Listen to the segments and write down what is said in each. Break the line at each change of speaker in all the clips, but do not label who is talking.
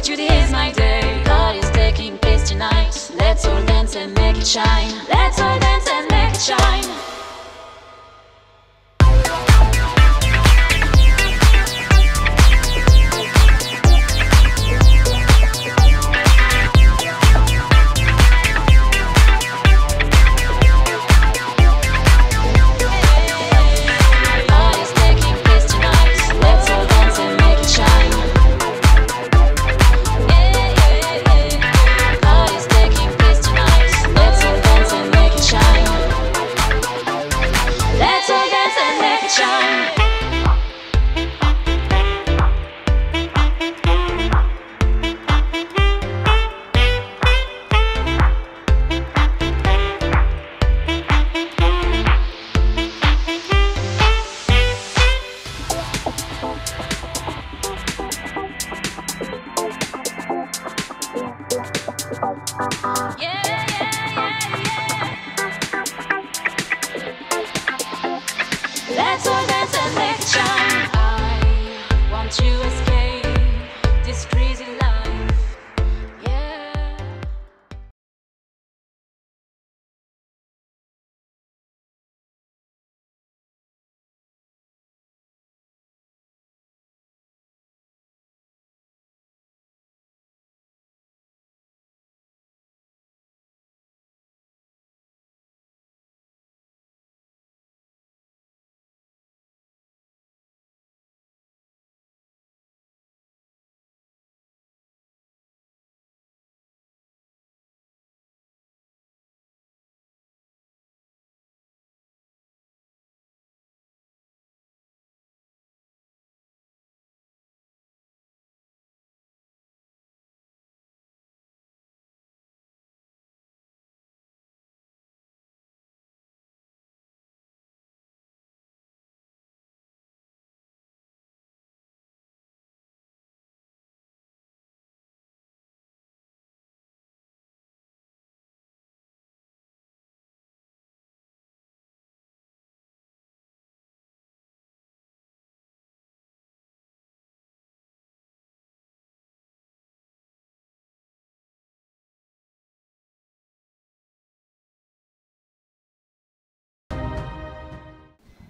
way today is my day. God is taking place tonight. Let's all dance and make it shine. Let's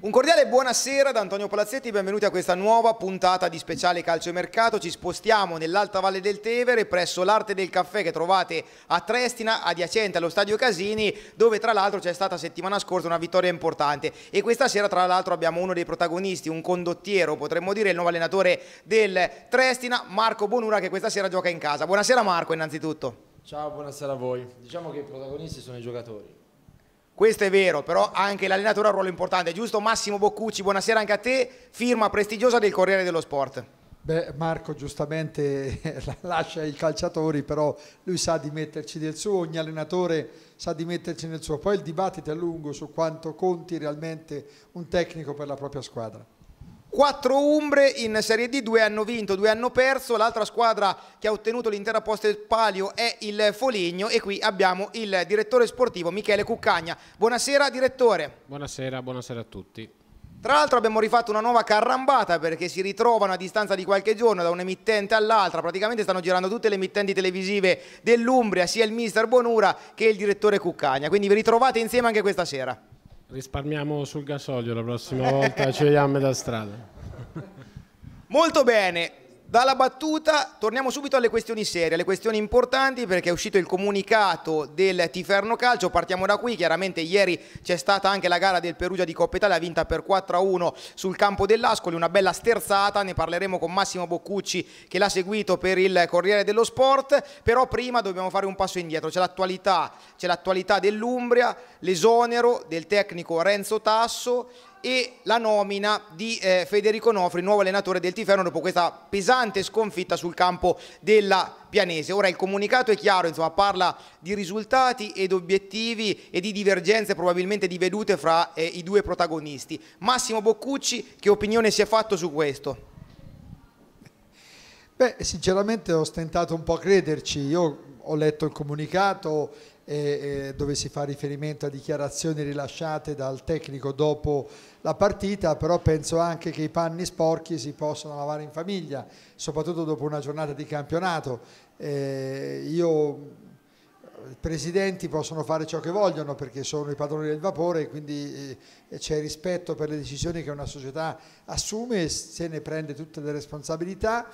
Un cordiale buonasera da Antonio Palazzetti, benvenuti a questa nuova puntata di speciale Calcio e Mercato. Ci spostiamo nell'Alta Valle del Tevere presso l'Arte del Caffè che trovate a Trestina, adiacente allo Stadio Casini, dove tra l'altro c'è stata settimana scorsa una vittoria importante e questa sera tra l'altro abbiamo uno dei protagonisti, un condottiero, potremmo dire il nuovo allenatore del Trestina, Marco Bonura che questa sera gioca in casa. Buonasera Marco innanzitutto. Ciao, buonasera a voi. Diciamo che i protagonisti sono i giocatori. Questo è vero, però anche l'allenatore ha un ruolo importante, giusto? Massimo Boccucci, buonasera anche a te, firma prestigiosa del Corriere dello Sport.
Beh, Marco giustamente lascia i calciatori, però lui sa di metterci del suo, ogni allenatore sa di metterci nel suo. Poi il dibattito è lungo su quanto conti realmente un tecnico per la propria squadra.
Quattro Umbre in Serie D, due hanno vinto, due hanno perso, l'altra squadra che ha ottenuto l'intera posta del palio è il Foligno e qui abbiamo il direttore sportivo Michele Cuccagna. Buonasera direttore.
Buonasera, buonasera a tutti.
Tra l'altro abbiamo rifatto una nuova carrambata perché si ritrovano a distanza di qualche giorno da un emittente all'altra, praticamente stanno girando tutte le emittenti televisive dell'Umbria, sia il mister Bonura che il direttore Cuccagna, quindi vi ritrovate insieme anche questa sera.
Risparmiamo sul gasolio la prossima volta, ci vediamo da strada.
Molto bene, dalla battuta torniamo subito alle questioni serie, alle questioni importanti perché è uscito il comunicato del Tiferno Calcio, partiamo da qui, chiaramente ieri c'è stata anche la gara del Perugia di Coppa Italia vinta per 4-1 sul campo dell'Ascoli, una bella sterzata, ne parleremo con Massimo Boccucci che l'ha seguito per il Corriere dello Sport, però prima dobbiamo fare un passo indietro, c'è l'attualità, dell'Umbria, l'esonero del tecnico Renzo Tasso e la nomina di eh, Federico Nofri, nuovo allenatore del Tiferno, dopo questa pesante sconfitta sul campo della Pianese. Ora il comunicato è chiaro, insomma, parla di risultati ed obiettivi e di divergenze probabilmente di vedute fra eh, i due protagonisti. Massimo Boccucci, che opinione si è fatto su questo?
Beh, sinceramente ho stentato un po' a crederci, io ho letto il comunicato eh, dove si fa riferimento a dichiarazioni rilasciate dal tecnico dopo la partita, però penso anche che i panni sporchi si possano lavare in famiglia, soprattutto dopo una giornata di campionato. Eh, io i presidenti possono fare ciò che vogliono perché sono i padroni del vapore e quindi c'è rispetto per le decisioni che una società assume e se ne prende tutte le responsabilità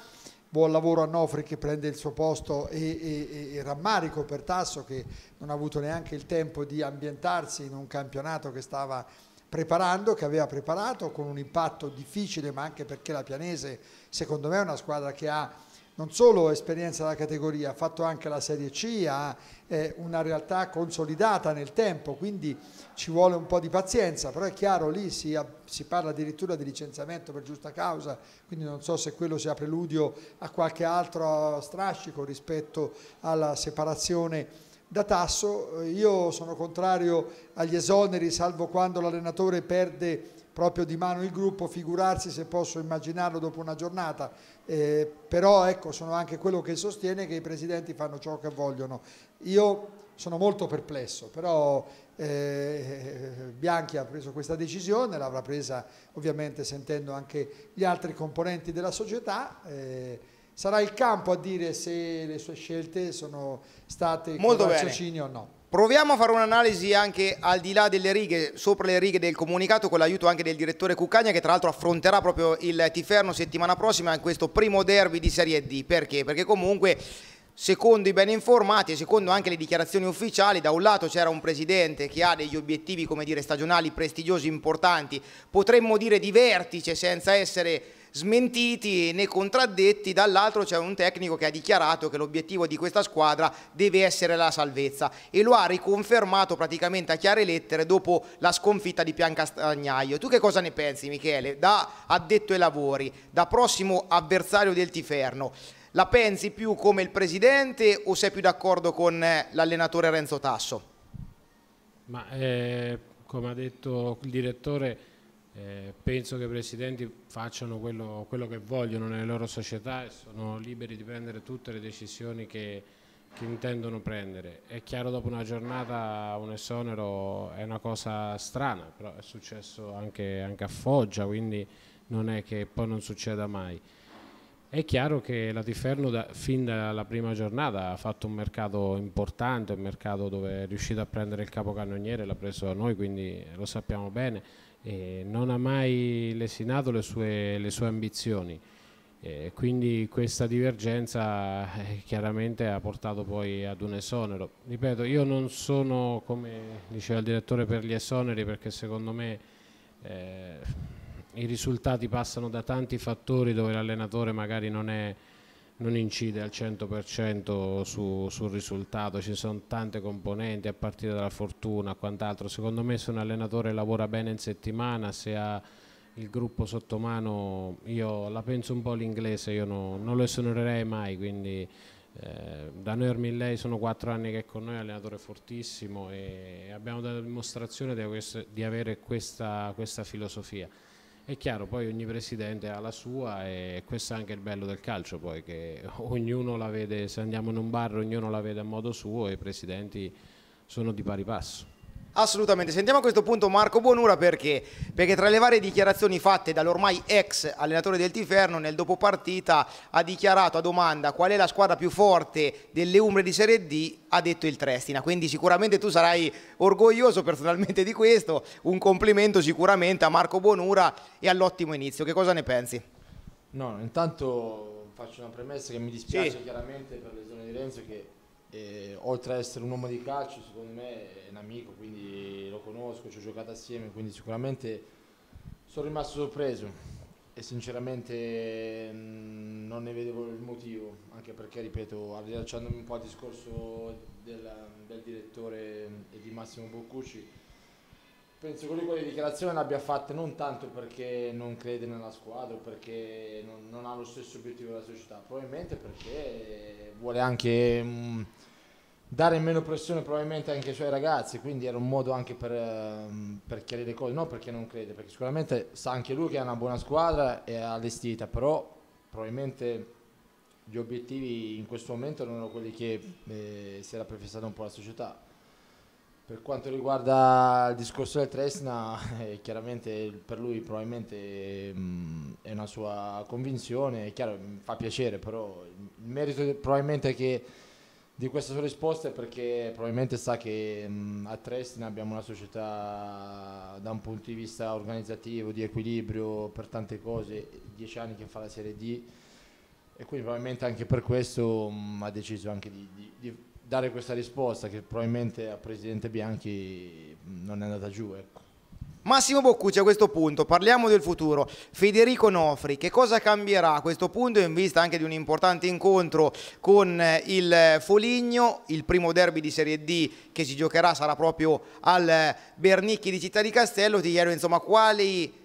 buon lavoro a Nofri che prende il suo posto e, e, e, rammarico per Tasso che non ha avuto neanche il tempo di ambientarsi in un campionato che stava preparando, che aveva preparato con un impatto difficile ma anche perché la Pianese secondo me è una squadra che ha non solo esperienza della categoria, ha fatto anche la Serie C, ha eh, una realtà consolidata nel tempo, quindi ci vuole un po' di pazienza, però è chiaro lì si, si, parla addirittura di licenziamento per giusta causa, quindi non so se quello sia preludio a qualche altro strascico rispetto alla separazione da Tasso. Io sono contrario agli esoneri, salvo quando l'allenatore perde proprio di mano il gruppo, figurarsi se posso immaginarlo dopo una giornata, eh, però ecco sono anche quello che sostiene che i presidenti fanno ciò che vogliono. Io sono molto perplesso, però eh, Bianchi ha preso questa decisione, l'avrà presa ovviamente sentendo anche gli altri componenti della società. Eh, sarà il campo a dire se le sue scelte
sono state molto con o no. Proviamo a fare un'analisi anche al di là delle righe, sopra le righe del comunicato, con l'aiuto anche del direttore Cuccagna, che tra l'altro affronterà proprio il Tiferno settimana prossima in questo primo derby di Serie D. Perché? Perché comunque secondo i ben informati e secondo anche le dichiarazioni ufficiali, da un lato c'era un presidente che ha degli obiettivi, come dire, stagionali prestigiosi, importanti, potremmo dire di vertice senza essere smentiti né contraddetti, dall'altro c'è un tecnico che ha dichiarato che l'obiettivo di questa squadra deve essere la salvezza e lo ha riconfermato praticamente a chiare lettere dopo la sconfitta di Piancastagnaio. Tu che cosa ne pensi Michele? Da addetto ai lavori, da prossimo avversario del Tiferno, la pensi più come il presidente o sei più d'accordo con eh, l'allenatore Renzo Tasso?
Ma eh, come ha detto il direttore eh, penso che i presidenti facciano quello, quello, che vogliono nelle loro società e sono liberi di prendere tutte le decisioni che, che intendono prendere. È chiaro dopo una giornata un esonero è una cosa strana, però è successo anche, anche a Foggia, quindi non è che poi non succeda mai. È chiaro che la Tiferno da, fin dalla prima giornata ha fatto un mercato importante, un mercato dove è riuscito a prendere il capocannoniere, l'ha preso a noi, quindi lo sappiamo bene e non ha mai lesinato le sue, le sue ambizioni. E quindi questa divergenza eh, chiaramente ha portato poi ad un esonero. Ripeto, io non sono, come diceva il direttore, per gli esoneri perché secondo me eh, i risultati passano da tanti fattori dove l'allenatore magari non è non incide al 100% su, sul risultato, ci sono tante componenti a partire dalla fortuna e quant'altro. Secondo me se un allenatore lavora bene in settimana, se ha il gruppo sotto mano, io la penso un po' l'inglese, io no, non lo esonererei mai, quindi eh, da noi Ormillei sono quattro anni che è con noi, allenatore fortissimo e abbiamo dato dimostrazione di, avere questa, questa filosofia. È chiaro, poi ogni presidente ha la sua e questo è anche il bello del calcio, poi che ognuno la vede, se andiamo in un bar ognuno la vede a modo suo e i presidenti sono di pari passo.
Assolutamente, sentiamo a questo punto Marco Bonura perché? perché? tra le varie dichiarazioni fatte dall'ormai ex allenatore del Tiferno nel dopopartita ha dichiarato a domanda qual è la squadra più forte delle Umbre di Serie D, ha detto il Trestina, quindi sicuramente tu sarai orgoglioso personalmente di questo, un complimento sicuramente a Marco Bonura e all'ottimo inizio, che cosa ne pensi? No, intanto
faccio una premessa che mi dispiace sì. chiaramente per le zone di Renzo che e, oltre ad essere un uomo di calcio, secondo me è un amico, quindi lo conosco, ci ho giocato assieme, quindi sicuramente sono rimasto sorpreso e sinceramente mm, non ne vedevo il motivo, anche perché, ripeto, rilacciandomi un po' al discorso della, del direttore mm, e di Massimo Boccucci, penso che lui quelle dichiarazioni l'abbia fatte non tanto perché non crede nella squadra o perché non, non, ha lo stesso obiettivo della società, probabilmente perché vuole anche... Mh, mm, dare meno pressione probabilmente anche ai suoi ragazzi, quindi era un modo anche per, ehm, per chiarire le cose, non perché non crede, perché sicuramente sa anche lui che è una buona squadra e ha allestita, però probabilmente gli obiettivi in questo momento non erano quelli che eh, si era prefissata un po' la società. Per quanto riguarda il discorso del Tresna, eh, chiaramente per lui probabilmente mh, mm, è una sua convinzione, è chiaro, mi fa piacere, però il merito probabilmente è che di questa sua risposta è perché probabilmente sa che mh, mm, a Trestina abbiamo una società da un punto di vista organizzativo, di equilibrio, per tante cose, dieci anni che fa la Serie D e quindi probabilmente anche per questo mh, mm, ha deciso anche di, di,
di, dare questa risposta che probabilmente a Presidente Bianchi mm, non è andata giù. Ecco. Massimo Boccucci a questo punto, parliamo del futuro. Federico Nofri, che cosa cambierà a questo punto in vista anche di un importante incontro con eh, il Foligno, il primo derby di Serie D che si giocherà sarà proprio al eh, Bernicchi di Città di Castello. Ti chiedo insomma quali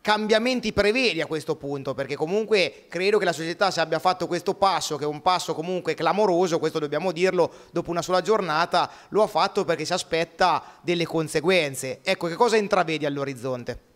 cambiamenti preveri a questo punto, perché comunque credo che la società se abbia fatto questo passo, che è un passo comunque clamoroso, questo dobbiamo dirlo, dopo una sola giornata, lo ha fatto perché si aspetta delle conseguenze. Ecco, che cosa intravedi all'orizzonte?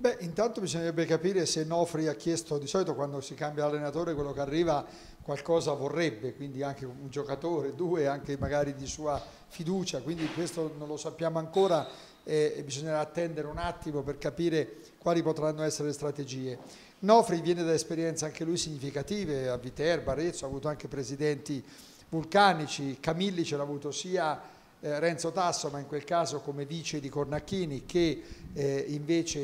Beh, intanto bisognerebbe capire se Nofri ha chiesto, di solito quando si cambia allenatore quello che arriva qualcosa vorrebbe, quindi anche un giocatore, due, anche magari di sua fiducia, quindi questo non lo sappiamo ancora e bisognerà attendere un attimo per capire quali potranno essere le strategie. Nofri viene da esperienze anche lui significative a Viterbo, Arezzo, ha avuto anche presidenti vulcanici, Camilli ce l'ha avuto sia eh, Renzo Tasso, ma in quel caso come vice di Cornacchini, che eh, invece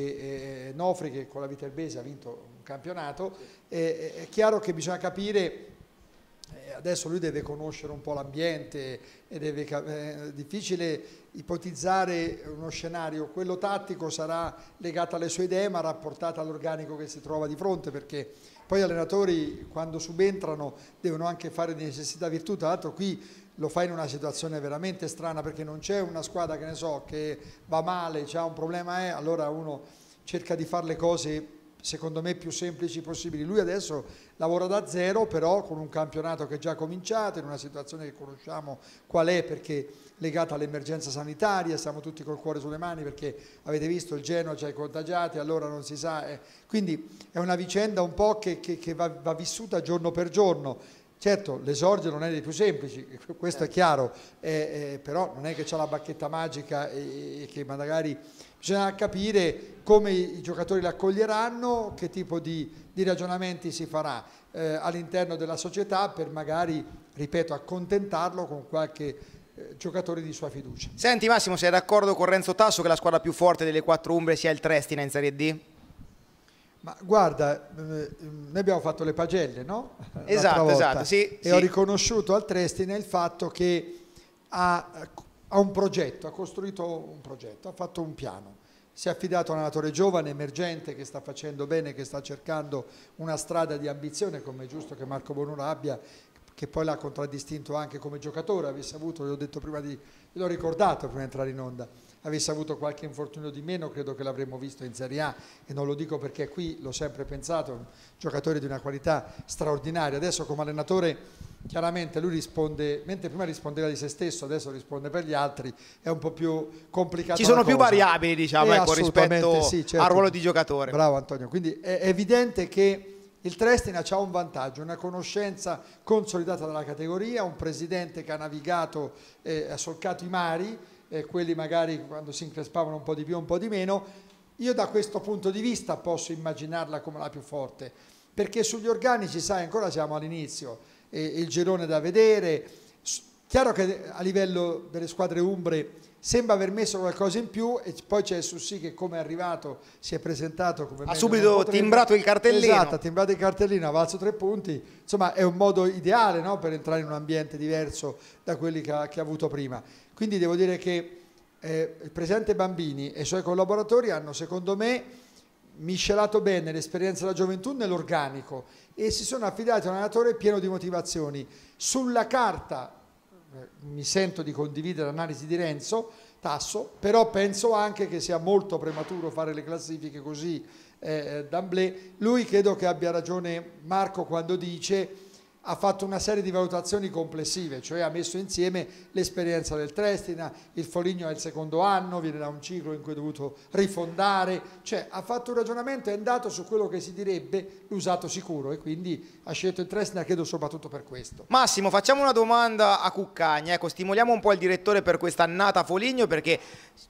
eh, Nofri, che con la Viterbese ha vinto un campionato, eh, è chiaro che bisogna capire adesso lui deve conoscere un po' l'ambiente, eh, è difficile ipotizzare uno scenario, quello tattico sarà legato alle sue idee ma rapportato all'organico che si trova di fronte perché poi gli allenatori quando subentrano devono anche fare di necessità virtù, tra l'altro qui lo fa in una situazione veramente strana perché non c'è una squadra che ne so che va male, c'è un problema, eh, allora uno cerca di fare le cose secondo me più semplici possibili. Lui adesso lavora da zero, però con un campionato che è già cominciato, in una situazione che conosciamo qual è perché legata all'emergenza sanitaria, siamo tutti col cuore sulle mani perché avete visto il Genoa ci i contagiati, allora non si sa. Eh. Quindi è una vicenda un po' che, che, che va, va vissuta giorno per giorno. Certo, l'esordio non è dei più semplici, questo è certo. chiaro, eh, eh, però non è che c'è la bacchetta magica e, e che magari Bisogna capire come i giocatori l'accoglieranno, che tipo di, di ragionamenti si farà eh, all'interno della società per magari, ripeto, accontentarlo
con qualche eh, giocatori di sua fiducia. Senti Massimo, sei d'accordo con Renzo Tasso che la squadra più forte delle quattro Umbre sia il Trestina in Serie D? Ma guarda, eh,
noi abbiamo fatto le pagelle, no? Esatto, esatto. Sì, e sì. ho riconosciuto al Trestina il fatto che ha ha un progetto, ha costruito un progetto, ha fatto un piano. Si è affidato a un allenatore giovane, emergente, che sta facendo bene, che sta cercando una strada di ambizione, come è giusto che Marco Bonura abbia, che poi l'ha contraddistinto anche come giocatore, avesse avuto, l'ho detto prima di, l'ho ricordato prima di entrare in onda, avesse avuto qualche infortunio di meno, credo che l'avremmo visto in Serie A e non lo dico perché qui l'ho sempre pensato, un giocatore di una qualità straordinaria. Adesso come allenatore chiaramente lui risponde, mentre prima rispondeva di se stesso, adesso risponde per gli altri, è un po' più complicato. Ci sono più variabili, eh, diciamo, ecco, rispetto sì, certo. al ruolo di giocatore. Bravo Antonio, quindi è evidente che il Trestina ha un vantaggio, una conoscenza consolidata della categoria, un presidente che ha navigato, eh, ha solcato i mari, eh, quelli magari quando si increspavano un po' di più, un po' di meno. Io da questo punto di vista posso immaginarla come la più forte, perché sugli organici, sai, ancora siamo all'inizio eh, il girone da vedere. Chiaro che a livello delle squadre umbre sembra aver messo qualcosa in più e poi c'è Sussi che come è arrivato si è presentato come ha subito timbrato il cartellino esatto ha timbrato il cartellino ha valso tre punti insomma è un modo ideale no? per entrare in un ambiente diverso da quelli che ha, che ha avuto prima quindi devo dire che eh, il presidente Bambini e i suoi collaboratori hanno secondo me miscelato bene l'esperienza della gioventù nell'organico e si sono affidati a un allenatore pieno di motivazioni. Sulla carta eh, mi sento di condividere l'analisi di Renzo Tasso, però penso anche che sia molto prematuro fare le classifiche così eh, d'amblè. Lui credo che abbia ragione Marco quando dice ha fatto una serie di valutazioni complessive, cioè ha messo insieme l'esperienza del Trestina, il Foligno è il secondo anno, viene da un ciclo in cui è dovuto rifondare, cioè ha fatto un ragionamento e è andato su quello che si direbbe l'usato sicuro e quindi ha scelto il Trestina credo soprattutto per questo.
Massimo, facciamo una domanda a Cuccagna, ecco, stimoliamo un po' il direttore per questa annata Foligno perché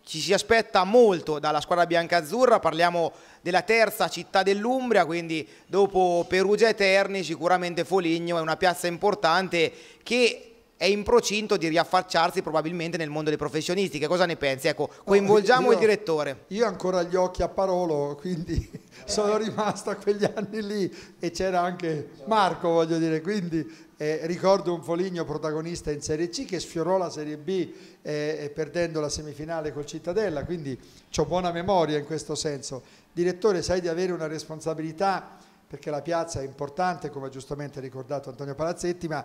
ci si aspetta molto dalla squadra bianca-azzurra, parliamo della terza città dell'Umbria, quindi dopo Perugia Eterni sicuramente Foligno è una piazza importante che è in procinto di riaffacciarsi probabilmente nel mondo dei professionisti. Che cosa ne pensi? Ecco, coinvolgiamo io, il
direttore. Io ancora gli occhi a Parolo, quindi sono rimasto a quegli anni lì e c'era anche Marco, voglio dire, quindi eh, ricordo un Foligno protagonista in Serie C che sfiorò la Serie B eh, eh perdendo la semifinale col Cittadella, quindi ho buona memoria in questo senso. Direttore, sai di avere una responsabilità perché la piazza è importante, come ha giustamente ricordato Antonio Palazzetti, ma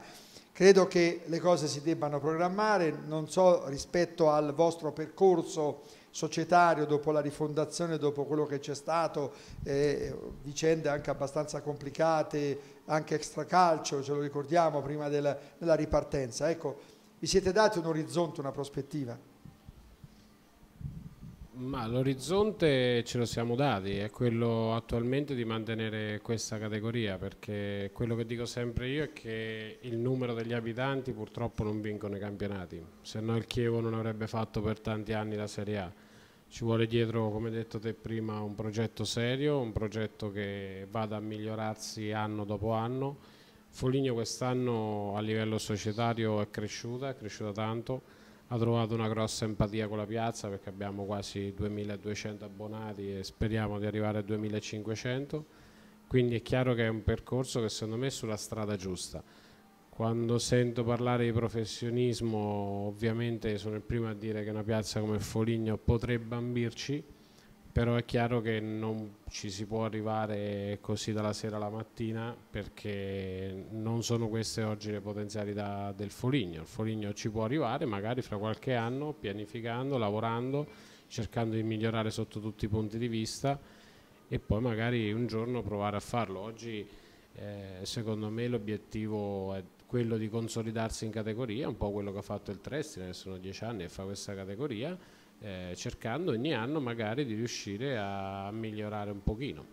credo che le cose si debbano programmare, non so rispetto al vostro percorso societario dopo la rifondazione, dopo quello che c'è stato, eh, vicende anche abbastanza complicate, anche extracalcio, ce lo ricordiamo prima della, della ripartenza. Ecco, vi siete dati un orizzonte, una prospettiva?
Ma l'orizzonte ce lo siamo dati, è quello attualmente di mantenere questa categoria, perché quello che dico sempre io è che il numero degli abitanti purtroppo non vincono i campionati, se no il Chievo non avrebbe fatto per tanti anni la Serie A. Ci vuole dietro, come detto te prima, un progetto serio, un progetto che vada a migliorarsi anno dopo anno. Foligno quest'anno a livello societario è cresciuta, è cresciuta tanto ha trovato una grossa empatia con la piazza perché abbiamo quasi 2200 abbonati e speriamo di arrivare a 2500 quindi è chiaro che è un percorso che secondo me è sulla strada giusta quando sento parlare di professionismo ovviamente sono il primo a dire che una piazza come Foligno potrebbe ambirci però è chiaro che non ci si può arrivare così dalla sera alla mattina perché non sono queste oggi le potenzialità del Foligno. Il Foligno ci può arrivare magari fra qualche anno pianificando, lavorando, cercando di migliorare sotto tutti i punti di vista e poi magari un giorno provare a farlo. Oggi eh, secondo me l'obiettivo è quello di consolidarsi in categoria, un po' quello che ha fatto il Trestina, che sono dieci anni e fa questa categoria eh, cercando ogni anno
magari di riuscire a migliorare un pochino.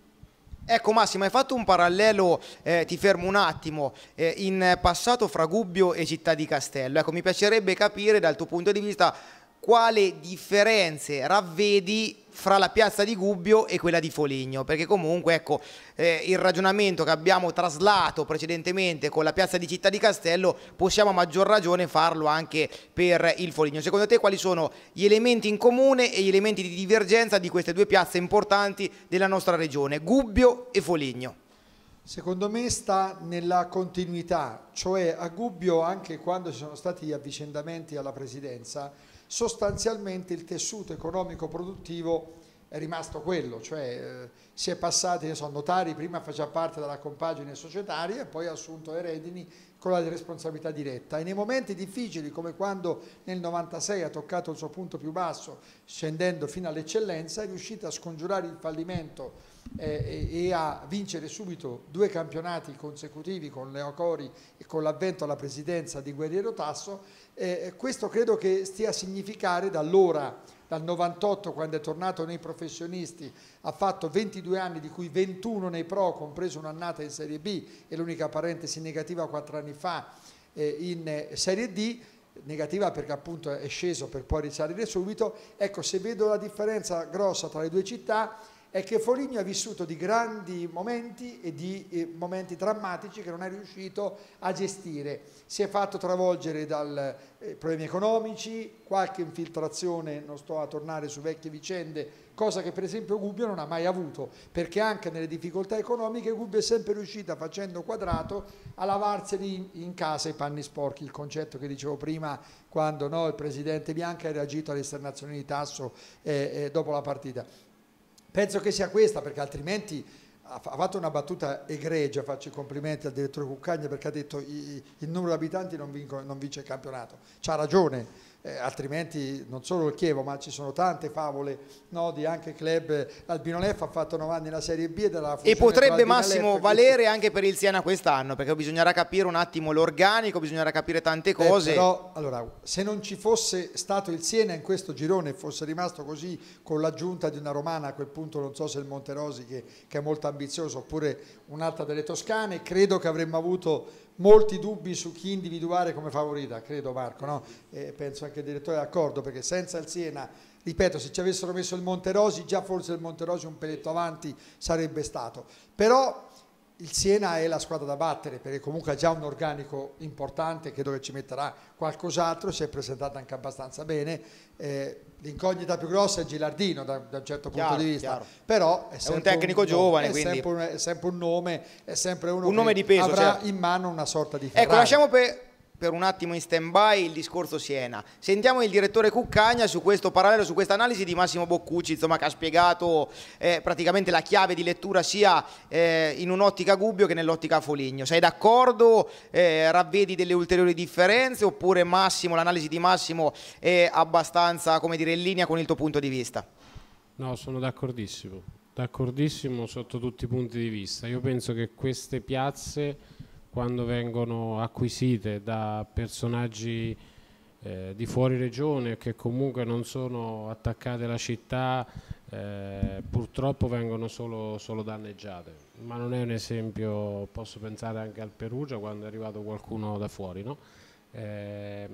Ecco Massimo, hai fatto un parallelo, eh, ti fermo un attimo, eh, in passato fra Gubbio e Città di Castello. Ecco, mi piacerebbe capire dal tuo punto di vista quale differenze ravvedi fra la piazza di Gubbio e quella di Foligno, perché comunque ecco, eh, il ragionamento che abbiamo traslato precedentemente con la piazza di Città di Castello possiamo a maggior ragione farlo anche per il Foligno. Secondo te quali sono gli elementi in comune e gli elementi di divergenza di queste due piazze importanti della nostra regione, Gubbio e Foligno?
Secondo me sta nella continuità, cioè a Gubbio anche quando ci sono stati gli avvicendamenti alla presidenza, sostanzialmente il tessuto economico produttivo è rimasto quello, cioè eh, si è passati, so, Notari prima faceva parte della compagine societaria e poi ha assunto le redini con la responsabilità diretta e nei momenti difficili come quando nel 96 ha toccato il suo punto più basso scendendo fino all'eccellenza è riuscita a scongiurare il fallimento eh, e, e, a vincere subito due campionati consecutivi con Leo Cori e con l'avvento alla presidenza di Guerriero Tasso eh, questo credo che stia a significare da allora, dal 98 quando è tornato nei professionisti, ha fatto 22 anni di cui 21 nei pro, compreso un'annata in Serie B e l'unica parentesi negativa 4 anni fa eh, in eh, Serie D, negativa perché appunto è sceso per poi risalire subito, ecco se vedo la differenza grossa tra le due città è che Foligno ha vissuto di grandi momenti e di eh, momenti drammatici che non è riuscito a gestire. Si è fatto travolgere dai eh, problemi economici, qualche infiltrazione, non sto a tornare su vecchie vicende, cosa che per esempio Gubbio non ha mai avuto, perché anche nelle difficoltà economiche Gubbio è sempre riuscita, facendo quadrato, a lavarseli in, in casa i panni sporchi, il concetto che dicevo prima quando no, il presidente Bianca ha reagito alle esternazioni di Tasso eh, eh, dopo la partita. Penso che sia questa perché altrimenti ha fatto una battuta egregia, faccio i complimenti al direttore Cuccagna perché ha detto il numero di abitanti non, vincono, non vince il campionato. C'ha ragione, eh, altrimenti non solo il Chievo ma ci sono tante favole no, di anche club Albino Leff ha fatto 9 anni la Serie B della e potrebbe Massimo Lef, valere
questo... anche per il Siena quest'anno perché bisognerà capire un attimo l'organico bisognerà capire tante eh, cose eh, però
allora se non ci fosse stato il Siena in questo girone e fosse rimasto così con l'aggiunta di una romana a quel punto non so se il Monterosi che, che è molto ambizioso oppure un'altra delle Toscane credo che avremmo avuto molti dubbi su chi individuare come favorita, credo Marco, no? eh, penso anche il direttore d'accordo, perché senza il Siena, ripeto, se ci avessero messo il Monterosi, già forse il Monterosi un peletto avanti sarebbe stato. Però il Siena è la squadra da battere perché comunque ha già un organico importante, credo che ci metterà qualcos'altro, si è presentata anche abbastanza bene. Eh, l'incognita più grossa è Gilardino da, da un certo chiaro, punto di vista, chiaro. però è, è un tecnico un, giovane, è sempre, un, è sempre, un, nome, è sempre uno un nome di peso, avrà certo. in mano una sorta di ecco, Ferrari. Ecco, lasciamo
per per un attimo in stand-by il discorso Siena. Sentiamo il direttore Cuccagna su questo parallelo, su questa analisi di Massimo Boccucci, insomma, che ha spiegato eh, praticamente la chiave di lettura sia eh, in un'ottica Gubbio che nell'ottica Foligno. Sei d'accordo? Eh, ravvedi delle ulteriori differenze oppure Massimo, l'analisi di Massimo è abbastanza dire, in linea con il tuo punto di vista?
No, sono d'accordissimo, d'accordissimo sotto tutti i punti di vista. Io penso che queste piazze quando vengono acquisite da personaggi eh, di fuori regione che comunque non sono attaccate alla città eh, purtroppo vengono solo, solo, danneggiate ma non è un esempio posso pensare anche al Perugia quando è arrivato qualcuno da fuori no? eh,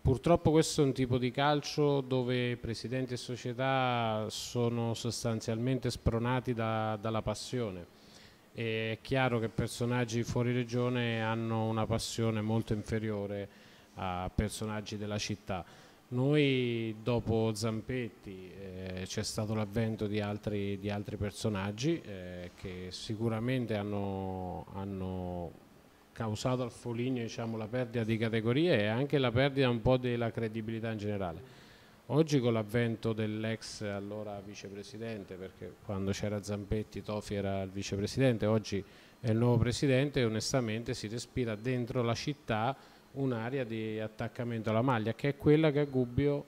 purtroppo questo è un tipo di calcio dove presidenti e società sono sostanzialmente spronati da, dalla passione e è chiaro che personaggi fuori regione hanno una passione molto inferiore a personaggi della città. Noi dopo Zampetti eh, c'è stato l'avvento di, di altri, personaggi eh, che sicuramente hanno, hanno causato al Foligno diciamo, la perdita di categorie e anche la perdita un po' della credibilità in generale Oggi con l'avvento dell'ex allora vicepresidente, perché quando c'era Zampetti Tofi era il vicepresidente, oggi è il nuovo presidente e onestamente si respira dentro la città un'area di attaccamento alla maglia che è quella che a Gubbio,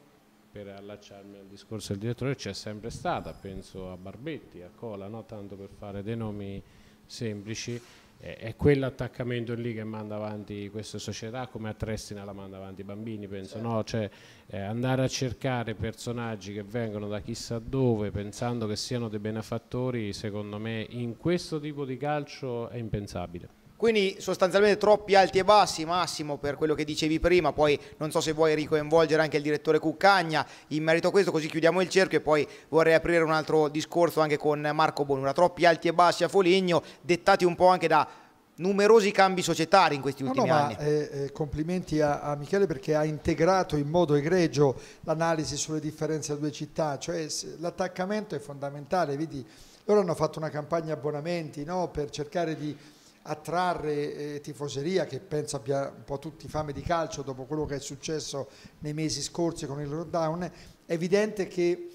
per allacciarmi al discorso del direttore, c'è sempre stata, penso a Barbetti, a Cola, no? tanto per fare dei nomi semplici è quell'attaccamento lì che manda avanti questa società come a Trestina la manda avanti i bambini penso certo. no? cioè, eh, andare a cercare personaggi che vengono da chissà dove pensando che siano dei benefattori secondo me in questo tipo di calcio è impensabile
quindi sostanzialmente troppi alti e bassi, Massimo, per quello che dicevi prima, poi non so se vuoi ricoinvolgere anche il direttore Cuccagna in merito a questo, così chiudiamo il cerchio e poi vorrei aprire un altro discorso anche con Marco Bonura. Troppi alti e bassi a Foligno, dettati un po' anche da numerosi cambi societari in questi ultimi no, no, anni.
Ma, eh, eh, complimenti a, a, Michele perché ha integrato in modo egregio l'analisi sulle differenze delle due città, cioè l'attaccamento è fondamentale, vedi, loro hanno fatto una campagna abbonamenti no, per cercare di attrarre eh, tifoseria che penso abbia un po' tutti fame di calcio dopo quello che è successo nei mesi scorsi con il lockdown, è evidente che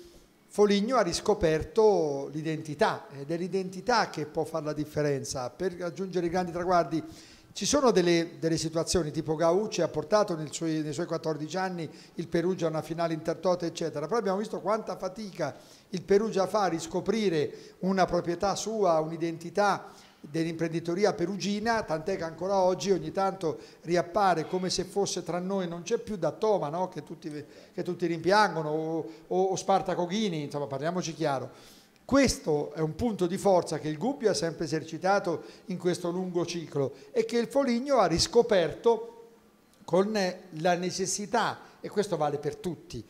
Foligno ha riscoperto l'identità ed è l'identità che può fare la differenza per raggiungere i grandi traguardi. Ci sono delle, delle situazioni tipo Gaucci ha portato suo, nei suoi 14 anni il Perugia a una finale intertote eccetera, però abbiamo visto quanta fatica il Perugia fa a riscoprire una proprietà sua, un'identità dell'imprenditoria perugina, tant'è che ancora oggi ogni tanto riappare come se fosse tra noi, non c'è più da Toma no? che, tutti, che, tutti, rimpiangono o, o, o Spartaco Ghini, insomma parliamoci chiaro. Questo è un punto di forza che il Gubbio ha sempre esercitato in questo lungo ciclo e che il Foligno ha riscoperto con la necessità, e questo vale per tutti,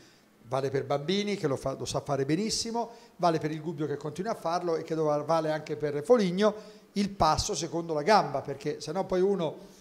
vale per Bambini che lo, fa, lo sa fare benissimo, vale per il Gubbio che continua a farlo e che vale anche per Foligno, il passo secondo la gamba, perché sennò poi uno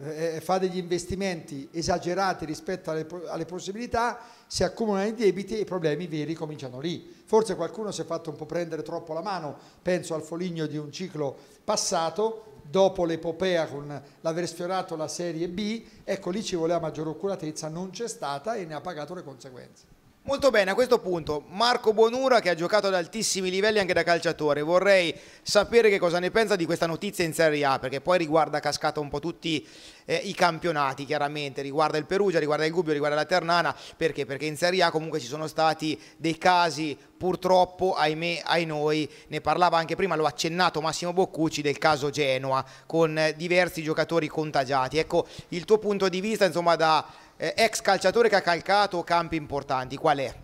eh, eh fa degli investimenti esagerati rispetto alle, alle possibilità, si accumulano i debiti e i problemi veri cominciano lì. Forse qualcuno si è fatto un po' prendere troppo la mano, penso al foligno di un ciclo passato, dopo l'epopea con l'aver sfiorato la Serie B, ecco lì ci voleva maggior oculatezza, non c'è stata e ne ha pagato le conseguenze.
Molto bene, a questo punto Marco Bonura che ha giocato ad altissimi livelli anche da calciatore, vorrei sapere che cosa ne pensa di questa notizia in Serie A perché poi riguarda cascata un po' tutti eh, i campionati chiaramente, riguarda il Perugia, riguarda il Gubbio, riguarda la Ternana, perché? Perché in Serie A comunque ci sono stati dei casi purtroppo, ahimè, ai noi, ne parlava anche prima, l'ho accennato Massimo Boccucci del caso Genoa con diversi giocatori contagiati, ecco il tuo punto di vista insomma da eh, ex calciatore che ha calcato campi importanti, qual è?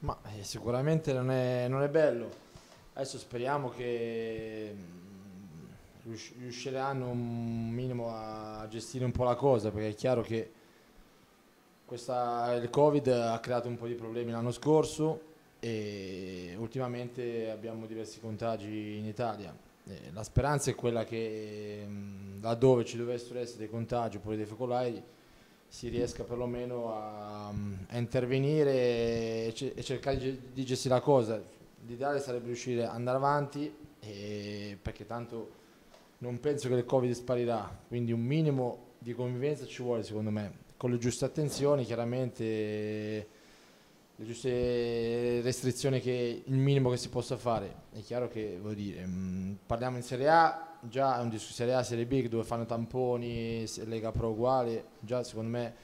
Ma, eh, sicuramente non è, non è, bello.
Adesso speriamo che mm, riusciranno
un minimo a gestire un po' la cosa, perché è chiaro che questa, il Covid ha creato un po' di problemi l'anno scorso e ultimamente abbiamo diversi contagi in Italia. Eh, la speranza è quella che mm, laddove ci dovessero essere dei contagi oppure dei focolai si riesca perlomeno a, mm, a intervenire e, e, cercare di gestire la cosa. L'ideale sarebbe riuscire ad andare avanti e, perché tanto non penso che il Covid sparirà, quindi un minimo di convivenza ci vuole secondo me, con le giuste attenzioni chiaramente le giuste restrizioni che il minimo che si possa fare. È chiaro che vuol dire, mh, mm, parliamo in Serie A, già è un discorso Serie A, Serie B dove fanno tamponi, Lega Pro uguali, già secondo me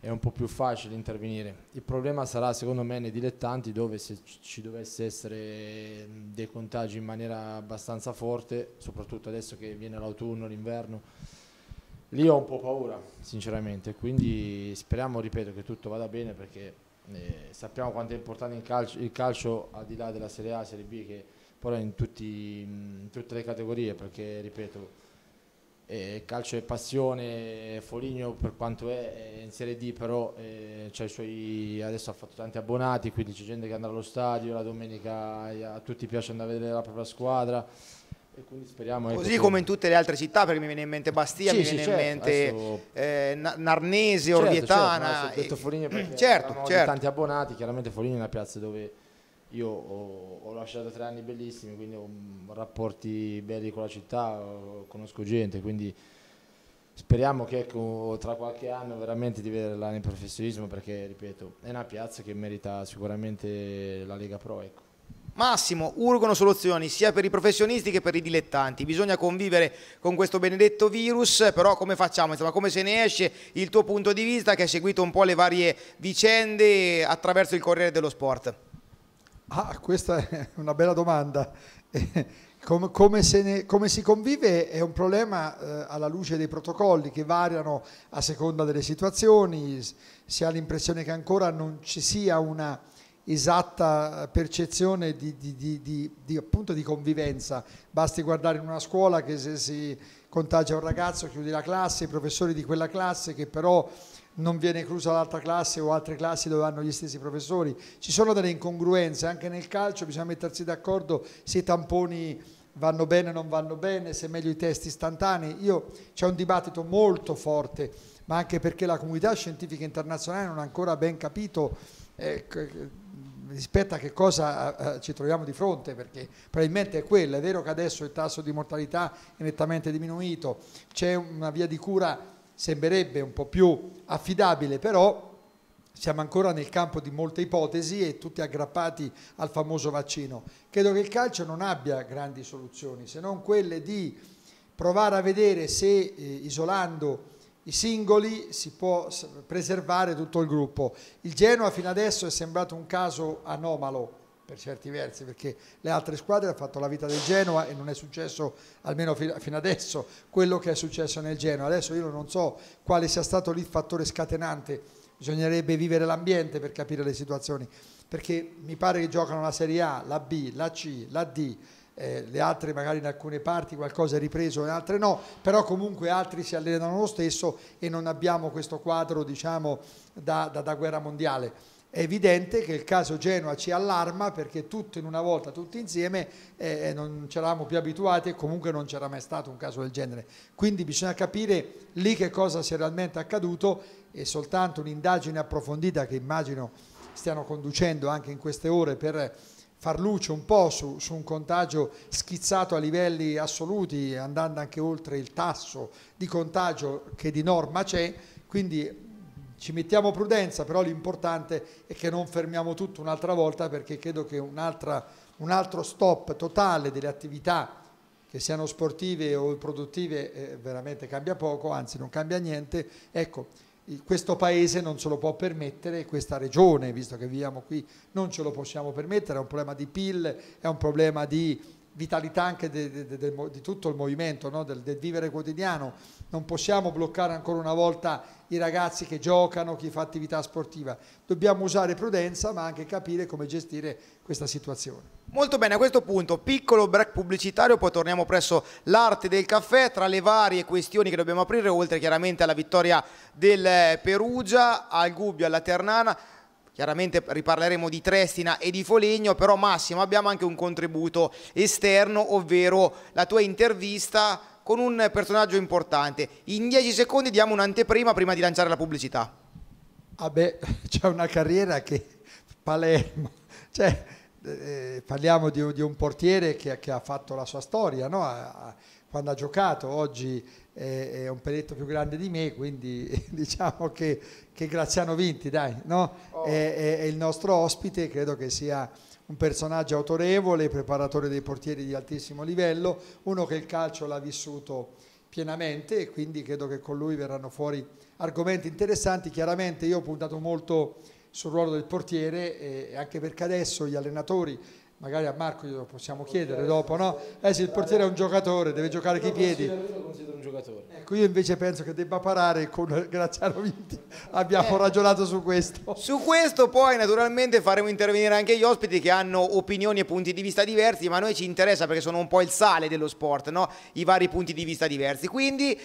è un po' più facile intervenire. Il problema sarà secondo me nei dilettanti dove se ci dovesse essere dei contagi in maniera abbastanza forte, soprattutto adesso che viene l'autunno, l'inverno, lì ho un po' paura sinceramente, quindi speriamo, ripeto, che tutto vada bene perché eh, sappiamo quanto è importante il calcio, il calcio al di là della Serie A, Serie B che però in, tutti, in tutte le categorie perché ripeto eh, calcio è passione, Foligno per quanto è, è in Serie D però eh, suoi, adesso ha fatto tanti abbonati, quindi c'è gente che andrà allo stadio, la domenica eh, a tutti piace andare a vedere la propria squadra. Ecco, Così ecco, come
in tutte le altre città, perché mi viene in mente Bastia, sì, mi viene certo, in mente adesso... eh, Narnese, certo, Orvietana. Certo, certo, e... detto eh, Foligno perché certo, certo. tanti
abbonati, chiaramente Foligno è una piazza dove io ho, ho, lasciato tre anni bellissimi, quindi ho mm, rapporti belli con la città, conosco gente, quindi speriamo che ecco, tra qualche anno veramente di vederla nel professionismo
perché, ripeto, è una piazza che merita sicuramente la Lega Pro. Ecco. Massimo, urgono soluzioni sia per i professionisti che per i dilettanti. Bisogna convivere con questo benedetto virus, però come facciamo? Insomma, come se ne esce il tuo punto di vista che hai seguito un po' le varie vicende attraverso il Corriere dello Sport?
Ah, questa è una bella domanda. Eh, come, come, ne, come, si convive è un problema eh, alla luce dei protocolli che variano a seconda delle situazioni, si ha l'impressione che ancora non ci sia una esatta percezione di, di, di, di, appunto di convivenza. Basti guardare in una scuola che se si contagia un ragazzo chiude la classe, i professori di quella classe che però non viene inclusa l'altra classe o altre classi dove hanno gli stessi professori. Ci sono delle incongruenze, anche nel calcio bisogna mettersi d'accordo se i tamponi vanno bene o non vanno bene, se è meglio i test istantanei. Io, c'è un dibattito molto forte, ma anche perché la comunità scientifica internazionale non ha ancora ben capito eh, rispetto a che cosa eh, eh, ci troviamo di fronte, perché probabilmente è quello, è vero che adesso il tasso di mortalità è nettamente diminuito, c'è una via di cura sembrerebbe un po' più affidabile, però siamo ancora nel campo di molte ipotesi e tutti aggrappati al famoso vaccino. Credo che il calcio non abbia grandi soluzioni, se non quelle di provare a vedere se eh, isolando i singoli si può preservare tutto il gruppo. Il Genoa fino adesso è sembrato un caso anomalo, per certi versi, perché le altre squadre hanno fatto la vita del Genoa e non è successo, almeno fino adesso, quello che è successo nel Genoa. Adesso io non so quale sia stato lì il fattore scatenante, bisognerebbe vivere l'ambiente per capire le situazioni, perché mi pare che giocano la Serie A, la B, la C, la D, eh, le altre magari in alcune parti qualcosa è ripreso, in altre no, però comunque altri si allenano lo stesso e non abbiamo questo quadro diciamo da, da, da guerra mondiale è evidente che il caso Genoa ci allarma perché tutto in una volta, tutti insieme, eh, eh non ci eravamo più abituati e comunque non c'era mai stato un caso del genere. Quindi bisogna capire lì che cosa sia realmente accaduto e soltanto un'indagine approfondita che immagino stiano conducendo anche in queste ore per far luce un po' su, su un contagio schizzato a livelli assoluti, andando anche oltre il tasso di contagio che di norma c'è, quindi ci mettiamo prudenza, però l'importante è che non fermiamo tutto un'altra volta perché credo che un altro stop totale delle attività che siano sportive o produttive eh, veramente cambia poco, anzi non cambia niente. Ecco, questo paese non se lo può permettere, questa regione, visto che viviamo qui, non ce lo possiamo permettere, è un problema di PIL, è un problema di vitalità anche di, di, di, di tutto il movimento, no? del, del, vivere quotidiano. Non possiamo bloccare ancora una volta i ragazzi che giocano, chi fa attività sportiva. Dobbiamo usare prudenza ma anche capire come gestire questa situazione.
Molto bene, a questo punto piccolo break pubblicitario, poi torniamo presso l'arte del caffè, tra le varie questioni che dobbiamo aprire, oltre chiaramente alla vittoria del eh, Perugia, al Gubbio, alla Ternana, Chiaramente riparleremo di Trestina e di Folegno, però Massimo abbiamo anche un contributo esterno, ovvero la tua intervista con un personaggio importante. In 10 secondi diamo un'anteprima prima di lanciare la pubblicità.
Ah beh, c'è una carriera che Palermo, cioè eh, parliamo di, di, un portiere che, che, ha fatto la sua storia, no? Ha, quando ha giocato, oggi è, è un peletto più grande di me, quindi diciamo che, che Graziano Vinti dai, no? oh. è, è, è, il nostro ospite, credo che sia un personaggio autorevole, preparatore dei portieri di altissimo livello, uno che il calcio l'ha vissuto pienamente e quindi credo che con lui verranno fuori argomenti interessanti. Chiaramente io ho puntato molto sul ruolo del portiere, eh, anche perché adesso gli allenatori magari a Marco glielo possiamo chiedere dopo, no? Eh sì, il portiere è un giocatore, deve giocare chi piedi.
Ecco,
io invece penso che debba parare con Graziano Vinti. Abbiamo eh. ragionato su
questo. Su questo poi naturalmente faremo intervenire anche gli ospiti che hanno opinioni e punti di vista diversi, ma a noi ci interessa perché sono un po' il sale dello sport, no? I vari punti di vista diversi. Quindi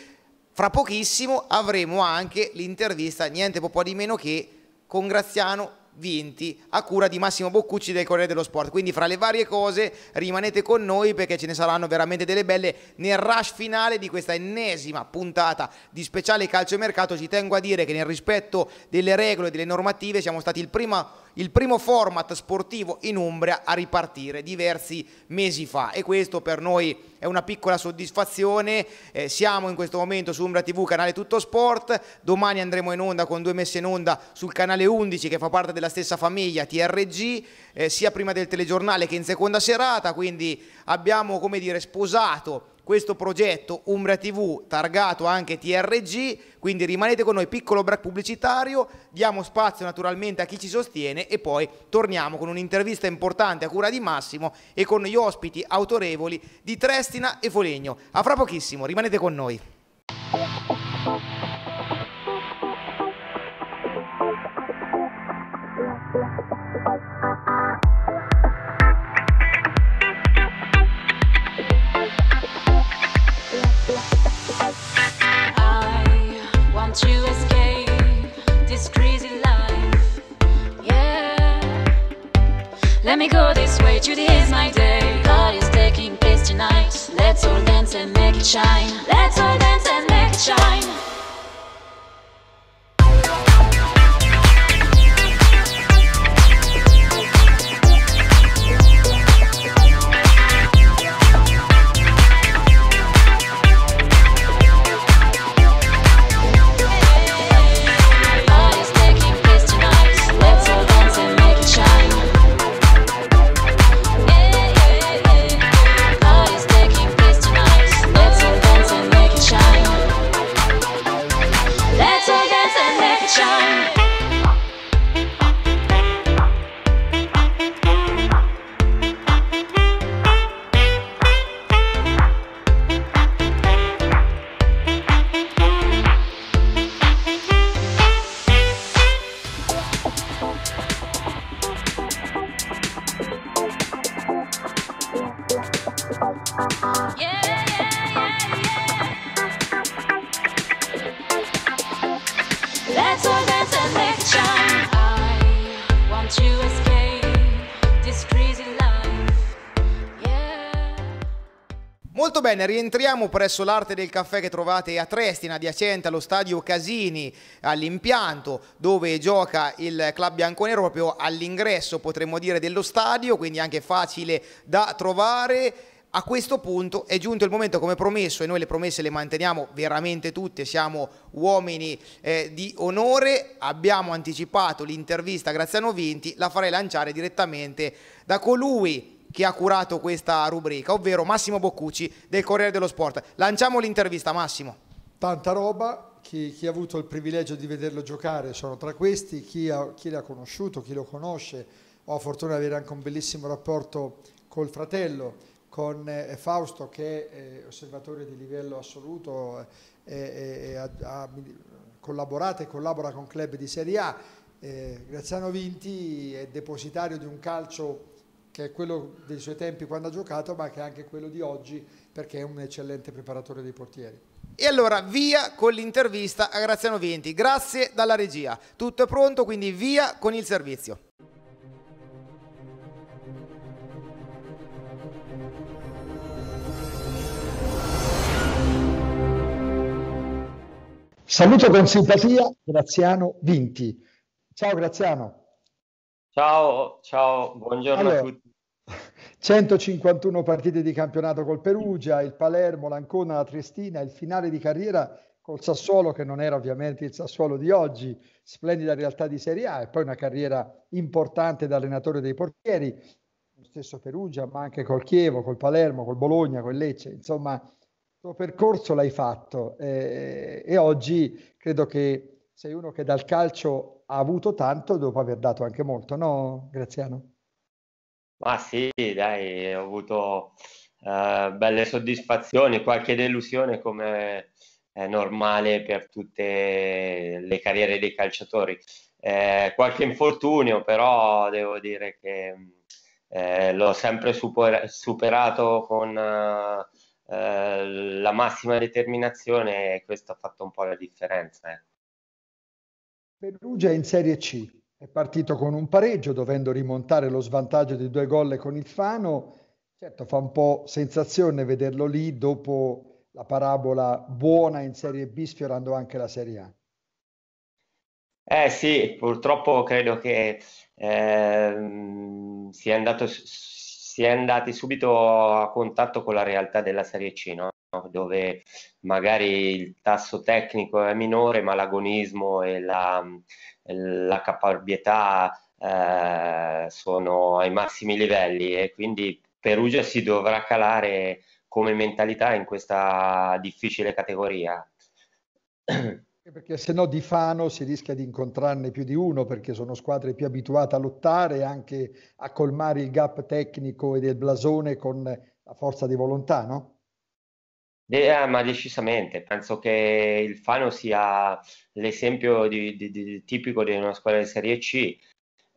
fra pochissimo avremo anche l'intervista, niente po' di meno che con Graziano vinti a cura di Massimo Boccucci del Corriere dello Sport. Quindi fra le varie cose rimanete con noi perché ce ne saranno veramente delle belle nel rush finale di questa ennesima puntata di speciale calcio mercato. Ci tengo a dire che nel rispetto delle regole e delle normative siamo stati il primo il primo format sportivo in Umbria a ripartire diversi mesi fa e questo per noi è una piccola soddisfazione, eh, siamo in questo momento su Umbria TV canale Tutto Sport, domani andremo in onda con due messe in onda sul canale 11 che fa parte della stessa famiglia TRG, eh, sia prima del telegiornale che in seconda serata, quindi abbiamo come dire sposato questo progetto Umbra TV targato anche TRG, quindi rimanete con noi, piccolo break pubblicitario, diamo spazio naturalmente a chi ci sostiene e poi torniamo con un'intervista importante a cura di Massimo e con gli ospiti autorevoli di Trestina e Folegno. A fra pochissimo, rimanete con noi. Bene, rientriamo presso l'arte del caffè che trovate a Trestina, adiacente allo stadio Casini, all'impianto dove gioca il club bianconero, proprio all'ingresso potremmo dire dello stadio, quindi anche facile da trovare. A questo punto è giunto il momento, come promesso, e noi le promesse le manteniamo veramente tutte, siamo uomini eh, di onore, abbiamo anticipato l'intervista a Graziano Vinti, la farei lanciare direttamente da colui che ha curato questa rubrica, ovvero Massimo Boccucci del Corriere dello Sport. Lanciamo l'intervista, Massimo.
Tanta roba, chi, chi, ha avuto il privilegio di vederlo giocare sono tra questi, chi, ha, chi l'ha conosciuto, chi lo conosce, ho la fortuna di avere anche un bellissimo rapporto col fratello, con eh, Fausto che è eh, osservatore di livello assoluto, eh, eh, eh ha, ha collaborato e collabora con club di Serie A, eh, Graziano Vinti è depositario di un calcio che è quello dei suoi tempi quando ha giocato, ma che è anche quello di oggi perché è un eccellente preparatore dei portieri.
E allora via con l'intervista a Graziano Vinti, grazie dalla regia. Tutto è pronto, quindi via con il servizio.
Saluto con simpatia Graziano Vinti. Ciao Graziano.
Ciao, ciao, buongiorno allora, a tutti.
151 partite di campionato col Perugia, il Palermo, l'Ancona, la Triestina, il finale di carriera col Sassuolo che non era ovviamente il Sassuolo di oggi, splendida realtà di Serie A e poi una carriera importante da allenatore dei portieri, lo stesso Perugia, ma anche col Chievo, col Palermo, col Bologna, col Lecce, insomma, il tuo percorso l'hai fatto eh, e oggi credo che sei uno che dal calcio ha avuto tanto dopo aver dato anche molto, no Graziano?
Ma ah, sì, dai, ho avuto eh, belle soddisfazioni, qualche delusione come è normale per tutte le carriere dei calciatori. Eh, qualche infortunio, però devo dire che eh, l'ho sempre super- superato con eh, la massima determinazione e questo ha fatto un po' la differenza. Ecco.
Perugia in Serie C, è partito con un pareggio, dovendo rimontare lo svantaggio di due gol con il Fano. Certo, fa un po' sensazione vederlo lì dopo la parabola buona in Serie B, sfiorando anche la Serie A.
Eh sì, purtroppo credo che eh, si, è andato, si è andati subito a contatto con la realtà della Serie C, no? dove magari il tasso tecnico è minore, ma l'agonismo e la, la caparbietà eh, sono ai massimi livelli e quindi Perugia si dovrà calare come mentalità in questa difficile categoria.
Perché se no di Fano si rischia di incontrarne più di uno perché sono squadre più abituate a lottare e anche a colmare il gap tecnico e del blasone con la forza di volontà, no?
De- eh, ma decisamente, penso che il Fano sia l'esempio di, di, di, tipico di una squadra di Serie C,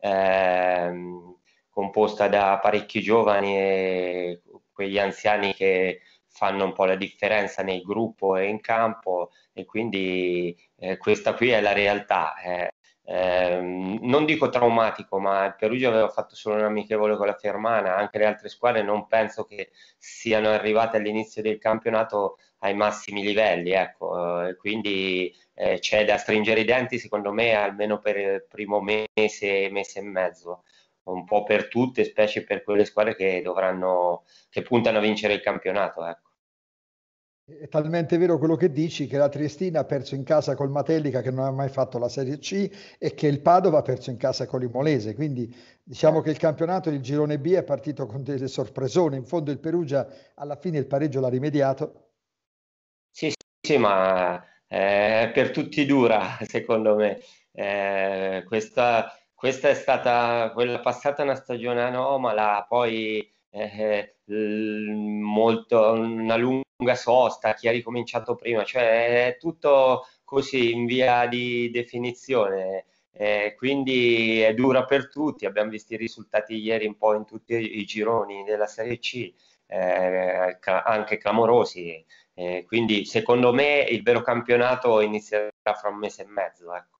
ehm, composta da parecchi giovani e quegli anziani che fanno un po' la differenza nel gruppo e in campo e quindi eh, questa qui è la realtà. Eh, Ehm, non dico traumatico, ma il Perugia aveva fatto solo un amichevole con la Fermana, anche le altre squadre non penso che siano arrivate all'inizio del campionato ai massimi livelli, ecco. Eh, quindi eh, c'è da stringere i denti secondo me almeno per il primo mese, mese e mezzo un po' per tutte, specie per quelle squadre che dovranno, che puntano a vincere il campionato. Ecco
è talmente vero quello che dici che la Triestina ha perso in casa col Matellica che non ha mai fatto la Serie C e che il Padova ha perso in casa con l'Imolese. Quindi diciamo che il campionato del girone B è partito con delle sorpresone. In fondo il Perugia alla fine il pareggio l'ha rimediato.
Sì, sì, ma eh, per tutti dura, secondo me. Eh, questa, questa, è stata quella passata una stagione anomala, poi eh, molto, una lunga sosta, chi ha ricominciato prima, cioè è tutto così in via di definizione. Eh, quindi è dura per tutti, abbiamo visto i risultati ieri un po' in tutti i gironi della Serie C, eh, anche clamorosi. Eh, quindi secondo me il vero campionato inizierà fra un mese e mezzo. Ecco.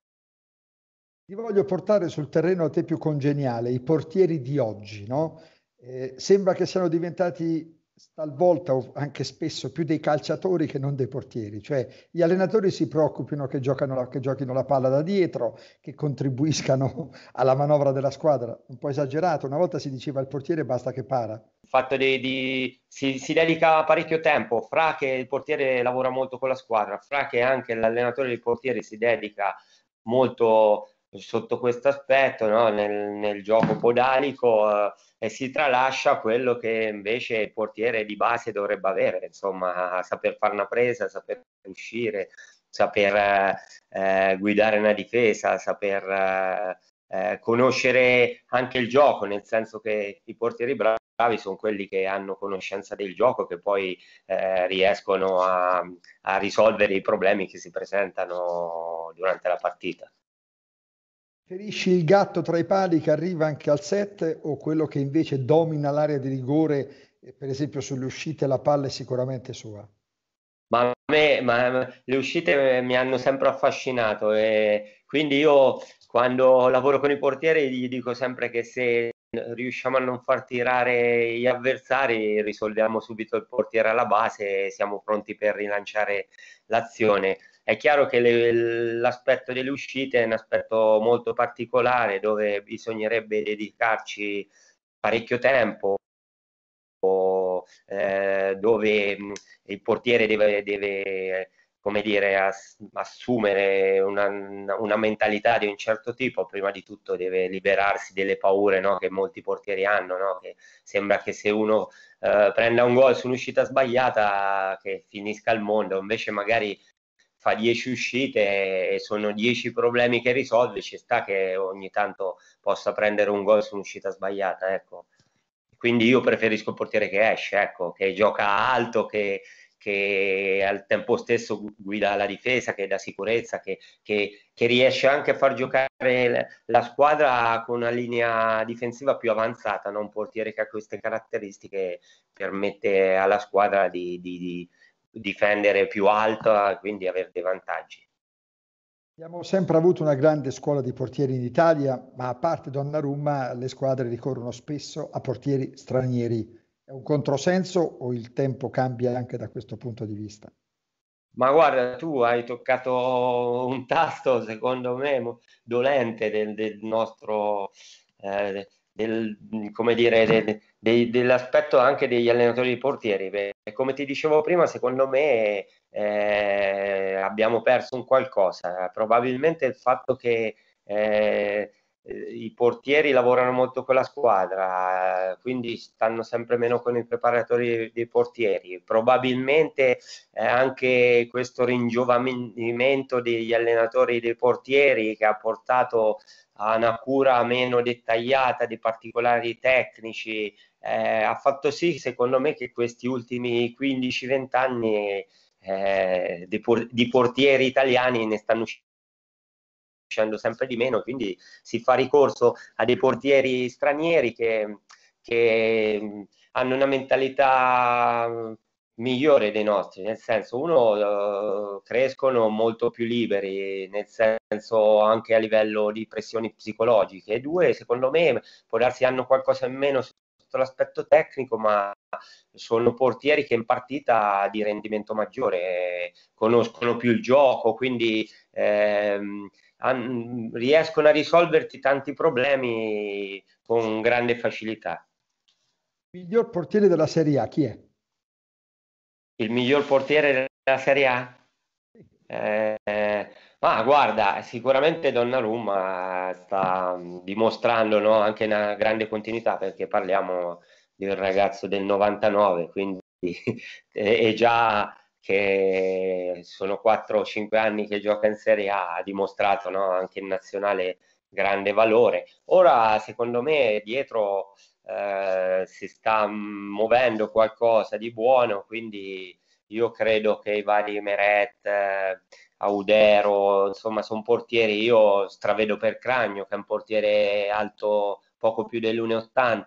Ti voglio portare sul terreno a te più congeniale, i portieri di oggi, no? Eh, sembra che siano diventati talvolta o anche spesso più dei calciatori che non dei portieri, cioè gli allenatori si preoccupino che, la, che giochino la palla da dietro, che contribuiscano alla manovra della squadra, un po' esagerato, una volta si diceva il portiere basta che para.
fatto di, di si, si, dedica parecchio tempo, fra che il portiere lavora molto con la squadra, fra che anche l'allenatore del portiere si dedica molto sotto questo aspetto no? nel, nel, gioco podalico eh, e si tralascia quello che invece il portiere di base dovrebbe avere, insomma, saper fare una presa, saper uscire, saper eh, eh, guidare una difesa, saper eh, eh, conoscere anche il gioco, nel senso che i portieri bravi bravi sono quelli che hanno conoscenza del gioco che poi eh, riescono a, a, risolvere i problemi che si presentano durante la partita.
Ferisci il gatto tra i pali che arriva anche al 7 o quello che invece domina l'area di rigore, per esempio sulle uscite la palla è sicuramente sua?
Ma, me, ma le uscite mi hanno sempre affascinato e quindi io quando lavoro con i portieri gli dico sempre che se riusciamo a non far tirare gli avversari risolviamo subito il portiere alla base e siamo pronti per rilanciare l'azione. È chiaro che le, l'aspetto delle uscite è un aspetto molto particolare dove bisognerebbe dedicarci parecchio tempo, eh, dove mm, il portiere deve, deve come dire, ass- assumere una, una, mentalità di un certo tipo, prima di tutto deve liberarsi delle paure no? che molti portieri hanno, no? che sembra che se uno eh, prenda un gol su un'uscita sbagliata che finisca il mondo, invece magari fa 10 uscite e sono 10 problemi che risolve, ci sta che ogni tanto possa prendere un gol su un'uscita sbagliata, ecco. Quindi io preferisco il portiere che esce, ecco, che gioca alto, che, che al tempo stesso guida la difesa, che dà sicurezza, che, che, che, riesce anche a far giocare la squadra con una linea difensiva più avanzata, non un portiere che ha queste caratteristiche permette alla squadra di, di, di difendere più alto, ah, quindi avere dei vantaggi.
Abbiamo sempre avuto una grande scuola di portieri in Italia, ma a parte Donnarumma le squadre ricorrono spesso a portieri stranieri. È un controsenso o il tempo cambia anche da questo punto di vista?
Ma guarda, tu hai toccato un tasto, secondo me, dolente del, del nostro, eh, del, come dire, de, de, dell'aspetto anche degli allenatori di portieri. E come ti dicevo prima, secondo me eh, abbiamo perso un qualcosa. Probabilmente il fatto che eh, i portieri lavorano molto con la squadra, quindi stanno sempre meno con i preparatori dei portieri. Probabilmente eh, anche questo ringiovamento degli allenatori dei portieri che ha portato ha una cura meno dettagliata dei particolari tecnici, eh, ha fatto sì, secondo me, che questi ultimi 15-20 anni eh, di, por- di, portieri italiani ne stanno uscendo sempre di meno, quindi si fa ricorso a dei portieri stranieri che, che mm, hanno una mentalità migliore dei nostri, nel senso uno eh, crescono molto più liberi, nel senso anche a livello di pressioni psicologiche e due secondo me può darsi hanno qualcosa in meno sotto l'aspetto tecnico ma sono portieri che in partita di rendimento maggiore conoscono più il gioco quindi ehm, an- riescono a risolverti tanti problemi con grande facilità.
Miglior portiere della Serie A chi è?
il miglior portiere della Serie A? Eh, ma guarda, sicuramente Donnarumma sta mm, dimostrando no, anche una grande continuità perché parliamo di un ragazzo del 99, quindi è già che sono 4 o 5 anni che gioca in Serie A, ha dimostrato no, anche in nazionale grande valore. Ora, secondo me, dietro eh, si sta muovendo qualcosa di buono, quindi io credo che i vari Meret, eh, Audero, insomma, sono portieri, io stravedo per Cragno, che è un portiere alto poco più dell'1,80,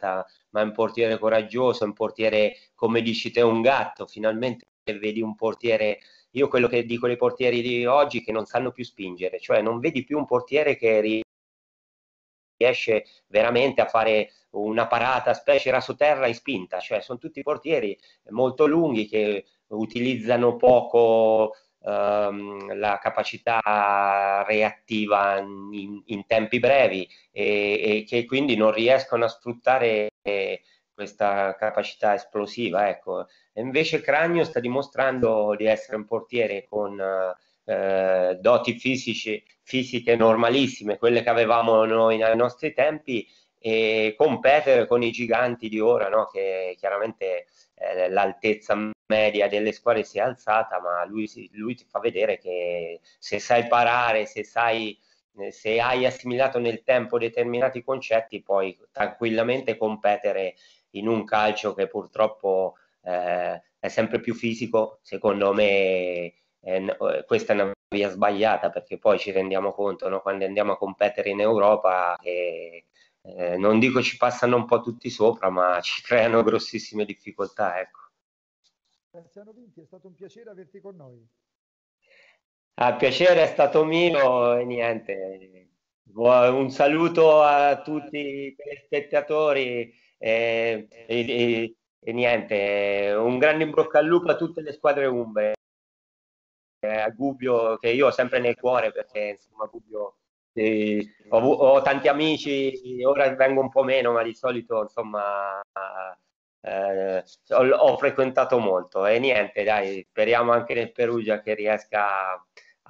ma è un portiere coraggioso, è un portiere, come dici te, un gatto, finalmente vedi un portiere io quello che dico ai portieri di oggi che non sanno più spingere, cioè non vedi più un portiere che riesce veramente a fare una parata, specie raso terra in spinta, cioè sono tutti portieri molto lunghi che utilizzano poco ehm, la capacità reattiva in, in tempi brevi e, e, che quindi non riescono a sfruttare questa capacità esplosiva. Ecco. E invece Cragno sta dimostrando di essere un portiere con... Eh, eh, doti fisici, fisiche normalissime, quelle che avevamo noi nei nostri tempi, e competere con i giganti di ora, no? che chiaramente eh, l'altezza media delle squadre si è alzata, ma lui, lui, ti fa vedere che se sai parare, se, sai, eh, se hai assimilato nel tempo determinati concetti, puoi tranquillamente competere in un calcio che purtroppo eh, è sempre più fisico, secondo me eh, questa è una via sbagliata perché poi ci rendiamo conto no? quando andiamo a competere in Europa che eh, non dico ci passano un po' tutti sopra ma ci creano grossissime difficoltà ecco.
Graziano Vinti, è stato un piacere averti con noi.
Ah, piacere è stato mio e niente, un saluto a tutti i telespettatori e, e, e, e niente, un grande in bocca al lupo a tutte le squadre umbre a Gubbio, che io ho sempre nel cuore perché insomma Gubbio sì, ho, ho, tanti amici, ora vengo un po' meno, ma di solito insomma eh, ho, ho, frequentato molto e niente, dai, speriamo anche nel Perugia che riesca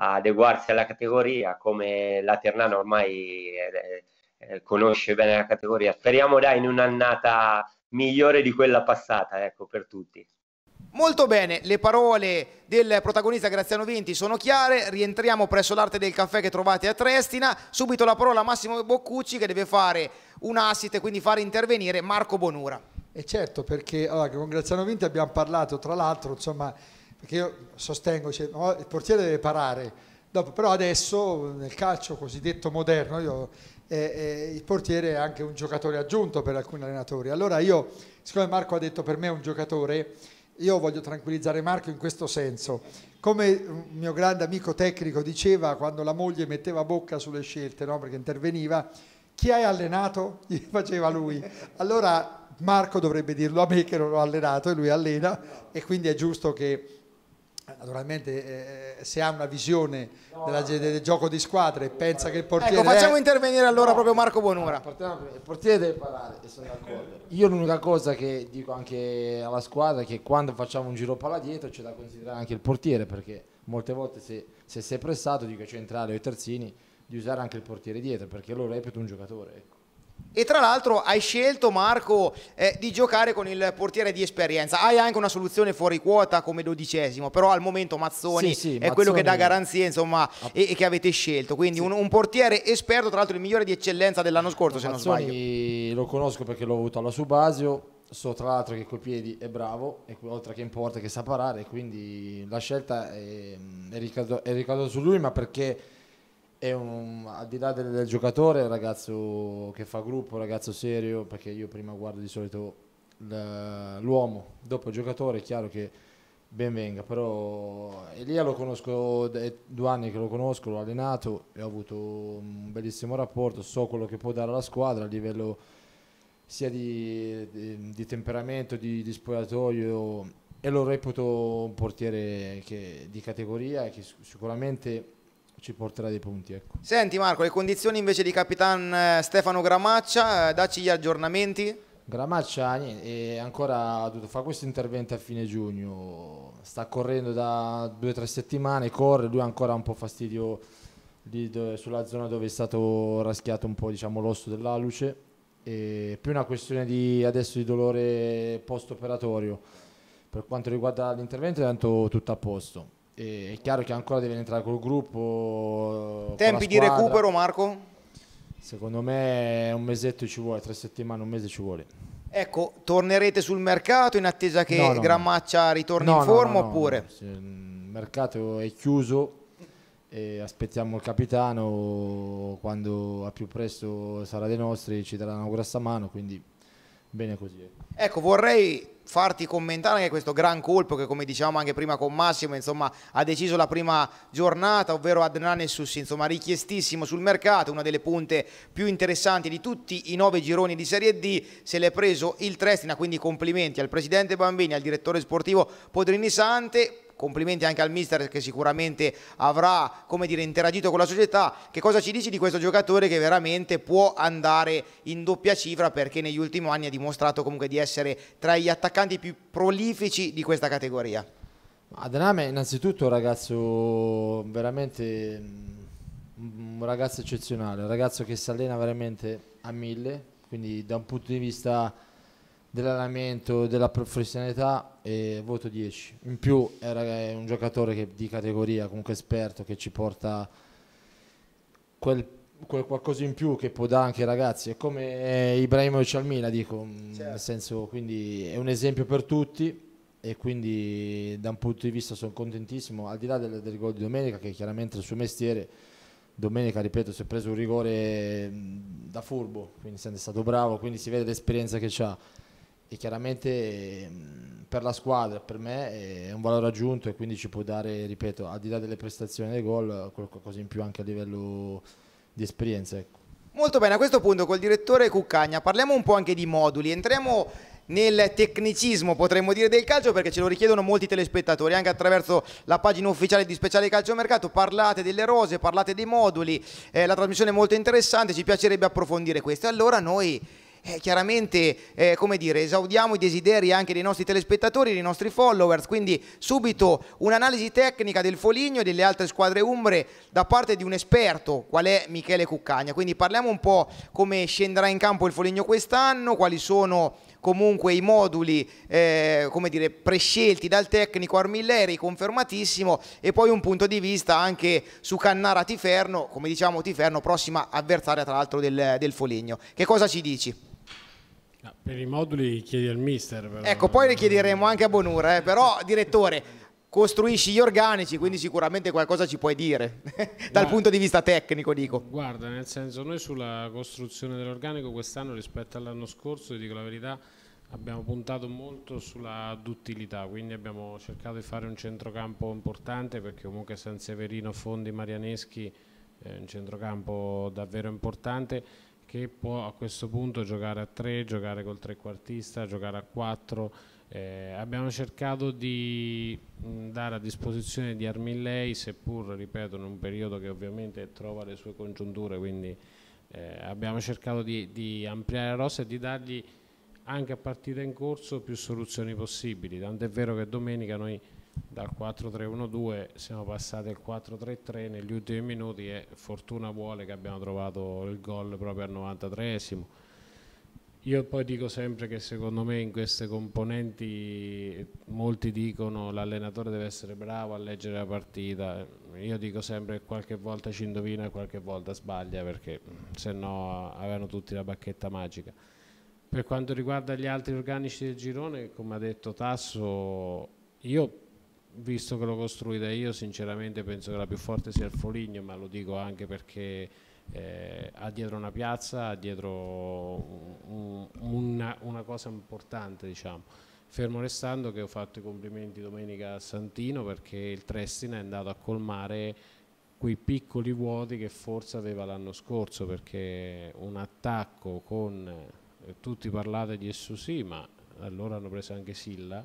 a adeguarsi alla categoria come la Ternana ormai eh, eh, conosce bene la categoria. Speriamo dai in un'annata migliore di quella passata, ecco, per tutti.
Molto bene, le parole del protagonista Graziano Vinti sono chiare, rientriamo presso l'arte del caffè che trovate a Trestina, subito la parola a Massimo Boccucci che deve fare un assist e quindi fare intervenire Marco Bonura.
E certo, perché allora, con Graziano Vinti abbiamo parlato tra l'altro, insomma, perché io sostengo, cioè, no, il portiere deve parare, Dopo, però adesso nel calcio cosiddetto moderno io, eh, eh, il portiere è anche un giocatore aggiunto per alcuni allenatori. Allora io, siccome Marco ha detto per me è un giocatore, io voglio tranquillizzare Marco in questo senso. Come un mm, mio grande amico tecnico diceva quando la moglie metteva bocca sulle scelte, no? perché interveniva, chi hai allenato? Gli faceva lui. Allora Marco dovrebbe dirlo a me che non ho allenato e lui allena e quindi è giusto che eh, naturalmente eh, eh, se ha una visione della, del gioco di squadra e pensa che il ecco, portiere... Ecco, facciamo è... intervenire allora no, proprio Marco
Bonura. Allora, ah, il portiere deve parlare, sono d'accordo.
Io l'unica cosa che dico anche
alla squadra è che quando facciamo un giro palla dietro c'è da considerare anche il portiere, perché molte volte se,
se sei pressato, dico centrale o i terzini, di usare anche il portiere dietro, perché loro è più un giocatore. Ecco. E tra l'altro hai scelto Marco eh, di giocare con il portiere di esperienza. Hai anche una soluzione fuori quota come dodicesimo, però al momento Mazzoni sì, sì, è Mazzoni... quello che dà garanzia insomma, ah. e, e, che avete scelto. Quindi sì. un, un, portiere esperto, tra l'altro il migliore di eccellenza dell'anno scorso, se Mazzoni non
sbaglio. Lo conosco perché l'ho avuto alla Subasio, so tra l'altro che coi piedi è bravo, e, oltre che in porta che sa parare, quindi la scelta è, è ricaduta su lui, ma perché è un, al di là del, del giocatore, un ragazzo che fa gruppo, un ragazzo serio, perché io prima guardo di solito l'uomo, dopo il giocatore è chiaro che ben venga, però Elia lo conosco, è due anni che lo conosco, l'ho allenato e ho avuto un bellissimo rapporto, so quello che può dare alla squadra a livello sia di, di, di temperamento, di, di spogliatoio e lo reputo un portiere che, di categoria e che
sicuramente ci porterà dei punti. Ecco. Senti Marco, le condizioni invece di capitan eh, Stefano Gramaccia, eh, dacci gli aggiornamenti. Gramaccia niente, ancora ha dovuto
fare questo intervento a fine giugno, sta correndo da due o tre settimane, corre, lui ha ancora un po' fastidio lì dove, sulla zona dove è stato raschiato un po' diciamo, l'osso dell'aluce, e più una questione di, adesso di dolore post-operatorio. Per quanto riguarda l'intervento è tanto tutto a posto è chiaro che ancora deve entrare col gruppo. Tempi di recupero, Marco? Secondo me un mesetto ci vuole, tre settimane, un mese ci vuole.
Ecco, tornerete sul mercato in attesa che no, no, Grammaccia ritorni no, in forma oppure? il
mercato è chiuso e aspettiamo il capitano quando a più presto sarà dei nostri ci darà una grossa mano, quindi bene così. Eh.
Ecco, vorrei farti commentare anche questo gran colpo che come dicevamo anche prima con Massimo insomma ha deciso la prima giornata ovvero Adnan Essus insomma richiestissimo sul mercato una delle punte più interessanti di tutti i nove gironi di Serie D se l'è preso il Trestina quindi complimenti al presidente Bambini al direttore sportivo Podrini Sante complimenti anche al mister che sicuramente avrà dire, interagito con la società, che cosa ci dici di questo giocatore che veramente può andare in doppia cifra perché negli ultimi anni ha dimostrato comunque di essere tra gli attaccanti più prolifici di questa categoria?
Adename innanzitutto un ragazzo veramente mm, un ragazzo eccezionale, un ragazzo che si allena veramente a mille, quindi da un punto di vista dell'allenamento, della professionalità e voto 10. In più era eh, un giocatore che, di categoria, comunque esperto, che ci porta quel, quel qualcosa in più che può dare anche ai ragazzi. È come eh, Ibrahimovic al Mina, dico, mm, certo. nel senso, quindi è un esempio per tutti e quindi da un punto di vista sono contentissimo, al di là del, del gol di domenica, che è chiaramente il suo mestiere. Domenica, ripeto, si è preso un rigore mm, da furbo, quindi è stato bravo, quindi si vede l'esperienza che ha e chiaramente per la squadra, per me è un valore aggiunto e quindi ci può dare, ripeto, al di là delle prestazioni dei gol, qualcosa in più anche a livello di esperienza. Ecco.
Molto bene, a questo punto col direttore Cuccagna parliamo un po' anche di moduli, entriamo nel tecnicismo potremmo dire del calcio perché ce lo richiedono molti telespettatori anche attraverso la pagina ufficiale di Speciale Calcio Mercato parlate delle rose, parlate dei moduli, eh, la trasmissione è molto interessante, ci piacerebbe approfondire questo allora noi eh, chiaramente eh, come dire, esaudiamo i desideri anche dei nostri telespettatori, dei nostri followers, quindi subito un'analisi tecnica del Foligno e delle altre squadre umbre da parte di un esperto, qual è Michele Cuccagna. Quindi parliamo un po' come scenderà in campo il Foligno quest'anno, quali sono comunque i moduli eh, come dire, prescelti dal tecnico Armilleri, confermatissimo, e poi un punto di vista anche su Cannara Tiferno, come diciamo Tiferno, prossima avversaria tra l'altro del, del Foligno. Che cosa ci dici?
No, ah, per i moduli chiedi al mister. Però.
Ecco, poi ne chiederemo anche a Bonura, eh, però direttore, costruisci gli organici, quindi sicuramente qualcosa ci puoi dire dal
guarda, punto di vista tecnico, dico. Guarda, nel senso noi sulla costruzione dell'organico quest'anno rispetto all'anno scorso, ti dico la verità, abbiamo puntato molto sulla duttilità, quindi abbiamo cercato di fare un centrocampo importante perché comunque San Severino, Fondi, Marianeschi è eh, un centrocampo davvero importante che può a questo punto giocare a 3, giocare col trequartista, giocare a 4. Eh, abbiamo cercato di mm, dare a disposizione di Armillei, seppur, ripeto, in un periodo che ovviamente trova le sue congiunture, quindi eh, abbiamo cercato di, di ampliare la rosa e di dargli anche a partita in corso più soluzioni possibili. Tant'è vero che domenica noi dal 4-3-1-2 siamo passati al 4-3-3 negli ultimi minuti e fortuna vuole che abbiamo trovato il gol proprio al 93esimo. Io poi dico sempre che secondo me in queste componenti molti dicono l'allenatore deve essere bravo a leggere la partita, io dico sempre che qualche volta ci indovina e qualche volta sbaglia perché se no avevano tutti la bacchetta magica. Per quanto riguarda gli altri organici del girone, come ha detto Tasso, io visto che l'ho costruita io sinceramente penso che la più forte sia il Foligno ma lo dico anche perché eh, ha dietro una piazza ha dietro un, una, una, cosa importante diciamo fermo restando che ho fatto i complimenti domenica a Santino perché il Trestina è andato a colmare quei piccoli vuoti che forse aveva l'anno scorso perché un attacco con eh, tutti parlate di Essusì ma allora hanno preso anche Silla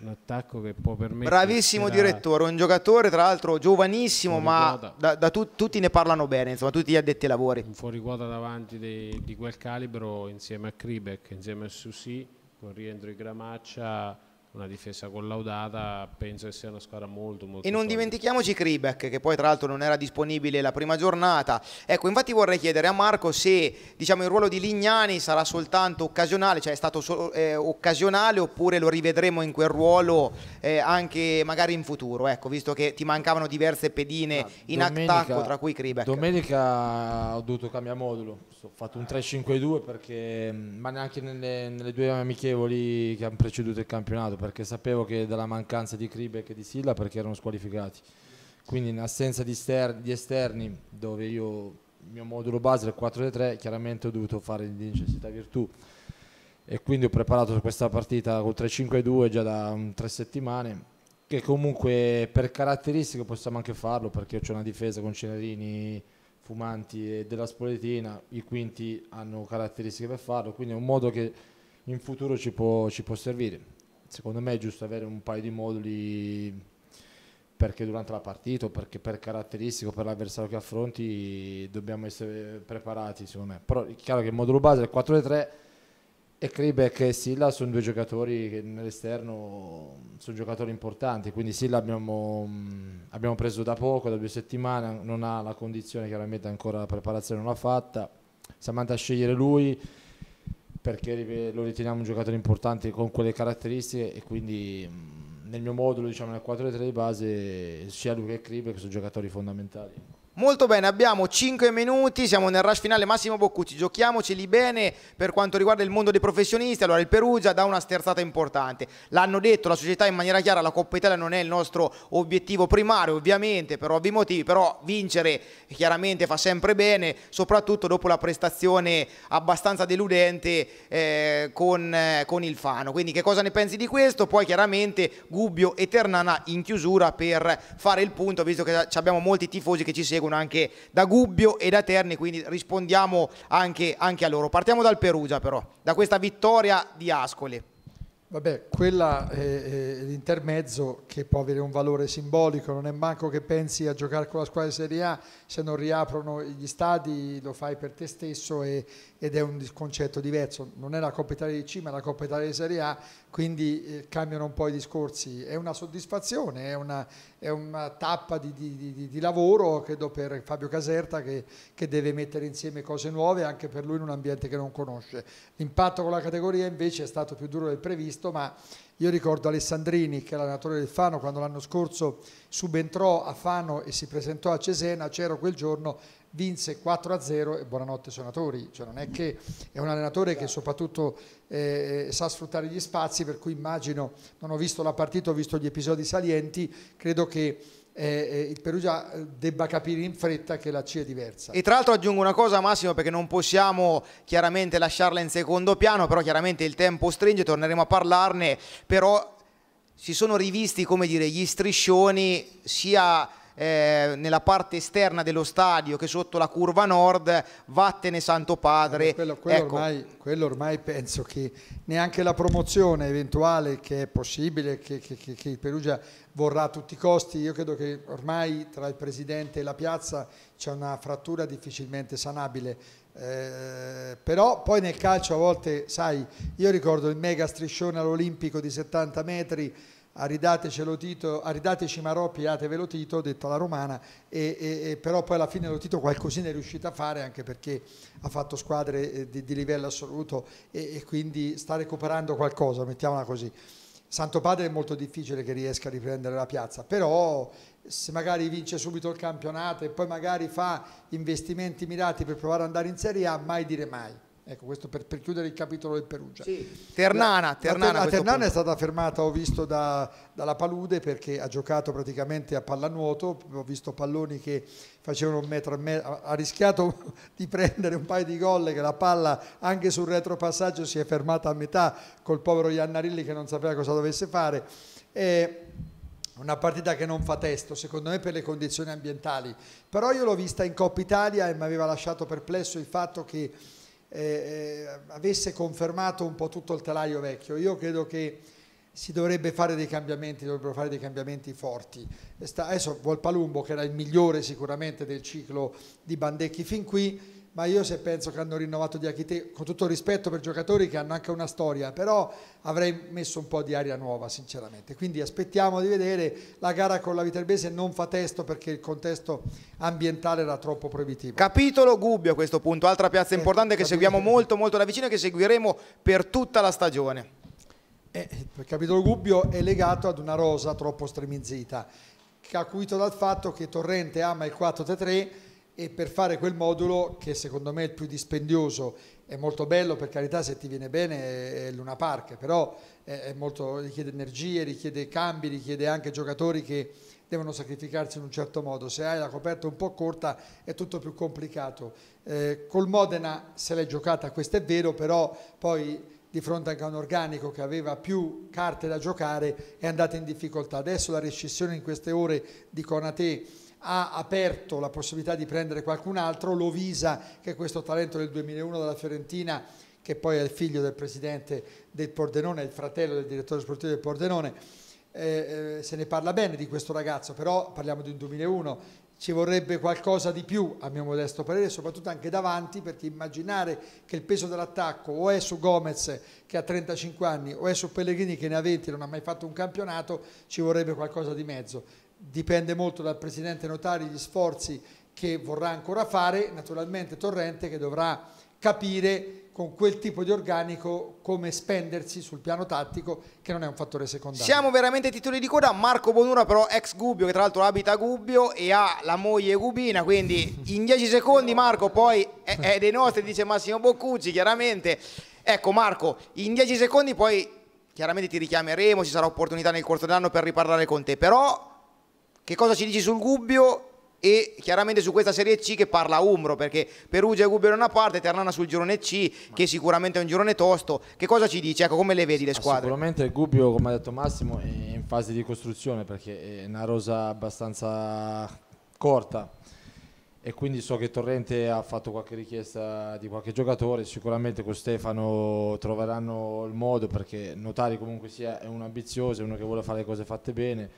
un attacco che può permettere. Bravissimo direttore,
un giocatore tra l'altro giovanissimo, ma da, da tu, tutti ne parlano bene, insomma, tutti gli addetti ai lavori. Un fuori quota davanti dei,
di quel calibro insieme a Kribek, insieme a Susi, con rientro in Gramaccia una difesa collaudata, penso che sia una squadra molto molto... E non solida.
dimentichiamoci Kribek che poi tra l'altro non era disponibile la prima giornata, ecco infatti vorrei chiedere a Marco se diciamo, il ruolo di Lignani sarà soltanto occasionale, cioè è stato so eh, occasionale oppure lo rivedremo in quel ruolo eh, anche magari in futuro, ecco visto che ti mancavano diverse pedine ah, in domenica, attacco tra cui Kribek.
Domenica ho dovuto cambiare modulo, ho fatto un 3-5-2 perché mm, ma neanche nelle, nelle due amichevoli che hanno preceduto il campionato perché sapevo che dalla mancanza di Kribek e di Silla perché erano squalificati. Quindi in assenza di, di esterni, dove io il mio modulo base del 4-3, chiaramente ho dovuto fare di necessità virtù e quindi ho preparato questa partita col 3-5-2 già da mm, tre settimane che comunque per caratteristiche possiamo anche farlo perché c'è una difesa con Cenerini, Fumanti e della Spoletina, i quinti hanno caratteristiche per farlo, quindi è un modo che in futuro ci può, ci può servire secondo me è giusto avere un paio di moduli perché durante la partita perché per caratteristico, per l'avversario che affronti, dobbiamo essere preparati, secondo me. Però è chiaro che il modulo base è 4-3 e Kribek e Silla sono due giocatori che nell'esterno sono giocatori importanti, quindi Silla abbiamo, mm, abbiamo, preso da poco, da due settimane, non ha la condizione, chiaramente ancora la preparazione non l'ha fatta, siamo andati a scegliere lui perché lo riteniamo un giocatore importante con quelle caratteristiche e quindi mm, nel mio modulo, diciamo nel 4-3 di base, sia lui che Kribe che sono giocatori fondamentali.
Molto bene, abbiamo 5 minuti, siamo nel rush finale Massimo Boccucci, giochiamoceli bene per quanto riguarda il mondo dei professionisti, allora il Perugia dà una sterzata importante, l'hanno detto la società in maniera chiara, la Coppa Italia non è il nostro obiettivo primario ovviamente per ovvi motivi, però vincere chiaramente fa sempre bene, soprattutto dopo la prestazione abbastanza deludente eh, con, eh, con il Fano, quindi che cosa ne pensi di questo? Poi chiaramente Gubbio e Ternana in chiusura per fare il punto, visto che abbiamo molti tifosi che ci seguono seguono anche da Gubbio e da Terni, quindi rispondiamo anche, anche a loro. Partiamo dal Perugia però, da questa vittoria di Ascoli. Vabbè, quella
è, l'intermezzo che può avere un valore simbolico, non è manco che pensi a giocare con la squadra di Serie A, se non riaprono gli stadi lo fai per te stesso e, ed è un concetto diverso, non è la Coppa Italia di C ma la Coppa Italia di Serie A, quindi eh, cambiano un po' i discorsi, è una soddisfazione, è una, è una tappa di, di, di, di, lavoro credo per Fabio Caserta che, che, deve mettere insieme cose nuove anche per lui in un ambiente che non conosce. L'impatto con la categoria invece è stato più duro del previsto ma io ricordo Alessandrini che è l'allenatore del Fano quando l'anno scorso subentrò a Fano e si presentò a Cesena, c'ero quel giorno vinse 4-0 e buonanotte suonatori, cioè non è che è un allenatore che soprattutto eh, eh, sa sfruttare gli spazi, per cui immagino, non ho visto la partita, ho visto gli episodi salienti, credo che eh, eh il Perugia eh, debba capire in fretta che la C è diversa. E
tra l'altro aggiungo una cosa Massimo perché non possiamo chiaramente lasciarla in secondo piano, però chiaramente il tempo stringe, torneremo a parlarne, però si sono rivisti come dire gli striscioni sia eh, nella parte esterna dello stadio che è sotto la curva nord, vattene Santo Padre. quello, quello, ecco. ormai,
quello, ormai, penso che neanche la promozione eventuale che è possibile, che, che, che, che Perugia vorrà a tutti i costi, io credo che ormai tra il Presidente e la piazza c'è una frattura difficilmente sanabile. Eh, però poi nel calcio a volte, sai, io ricordo il mega striscione all'Olimpico di 70 metri aridatecelo Tito, aridateci Marò, pigliatevelo Tito, detto alla romana, e, e, e però poi alla fine lo Tito qualcosina è riuscito a fare anche perché ha fatto squadre eh, di, di livello assoluto e, e, quindi sta recuperando qualcosa, mettiamola così. Santo Padre è molto difficile che riesca a riprendere la piazza, però se magari vince subito il campionato e poi magari fa investimenti mirati per provare ad andare in Serie A, mai dire mai. Ecco, questo per, per, chiudere il capitolo del Perugia. Sì. Ternana, Ternana, la, Ternana è stata fermata, ho visto, da, dalla Palude perché ha giocato praticamente a pallanuoto, ho visto palloni che facevano un metro e mezzo, ha rischiato di prendere un paio di gol che la palla anche sul retropassaggio si è fermata a metà col povero Iannarilli che non sapeva cosa dovesse fare. E una partita che non fa testo, secondo me per le condizioni ambientali. Però io l'ho vista in Coppa Italia e mi aveva lasciato perplesso il fatto che eh, eh, avesse confermato un po' tutto il telaio vecchio. Io credo che si dovrebbe fare dei cambiamenti, dovrebbero fare dei cambiamenti forti. adesso Volpalumbo, che era il migliore sicuramente del ciclo di Bandecchi fin qui, ma io se penso che hanno rinnovato Diachite, con tutto il rispetto per giocatori che hanno anche una storia, però avrei messo un po' di aria nuova sinceramente. Quindi aspettiamo di vedere, la gara con la Viterbese non fa testo perché il contesto
ambientale era troppo proibitivo. Capitolo Gubbio a questo punto, altra piazza eh, importante eh, che seguiamo molto molto da vicino e che seguiremo per tutta la stagione. Eh, il capitolo
Gubbio è legato ad una rosa troppo stremizzita, acuito dal fatto che Torrente ama il 4-3-3 e per fare quel modulo che secondo me è il più dispendioso è molto bello per carità se ti viene bene è Luna Park però molto, richiede energie, richiede cambi, richiede anche giocatori che devono sacrificarsi in un certo modo se hai la coperta un po' corta è tutto più complicato eh, col Modena se l'è giocata questo è vero però poi di fronte anche a un organico che aveva più carte da giocare è andata in difficoltà adesso la rescissione in queste ore di Conate ha aperto la possibilità di prendere qualcun altro, Lovisa che è questo talento del 2001 della Fiorentina che poi è il figlio del presidente del Pordenone, il fratello del direttore sportivo del Pordenone, eh, eh se ne parla bene di questo ragazzo, però parliamo di un 2001, ci vorrebbe qualcosa di più a mio modesto parere, soprattutto anche davanti, perché immaginare che il peso dell'attacco o è su Gomez che ha 35 anni o è su Pellegrini che ne ha 20 e non ha mai fatto un campionato, ci vorrebbe qualcosa di mezzo dipende molto dal presidente Notari gli sforzi che vorrà ancora fare, naturalmente Torrente che dovrà capire con quel tipo di organico come spendersi sul piano tattico che non è un fattore secondario.
Siamo veramente titoli di coda, Marco Bonura però ex Gubbio che tra l'altro abita a Gubbio e ha la moglie Gubina, quindi in dieci secondi Marco poi è, dei nostri, dice Massimo Boccucci chiaramente. Ecco Marco, in dieci secondi poi chiaramente ti richiameremo, ci sarà opportunità nel corso dell'anno per riparlare con te, però che cosa ci dici sul Gubbio e chiaramente su questa Serie C che parla Umbro perché Perugia e Gubbio da una parte, Ternana sul girone C che sicuramente è un girone tosto che cosa ci dici? Ecco come le vedi le squadre?
Sicuramente il Gubbio come ha detto Massimo è in fase di costruzione perché è una rosa abbastanza corta e quindi so che Torrente ha fatto qualche richiesta di qualche giocatore, sicuramente con Stefano troveranno il modo perché Notari comunque sia è un ambizioso, è uno che vuole fare le cose fatte bene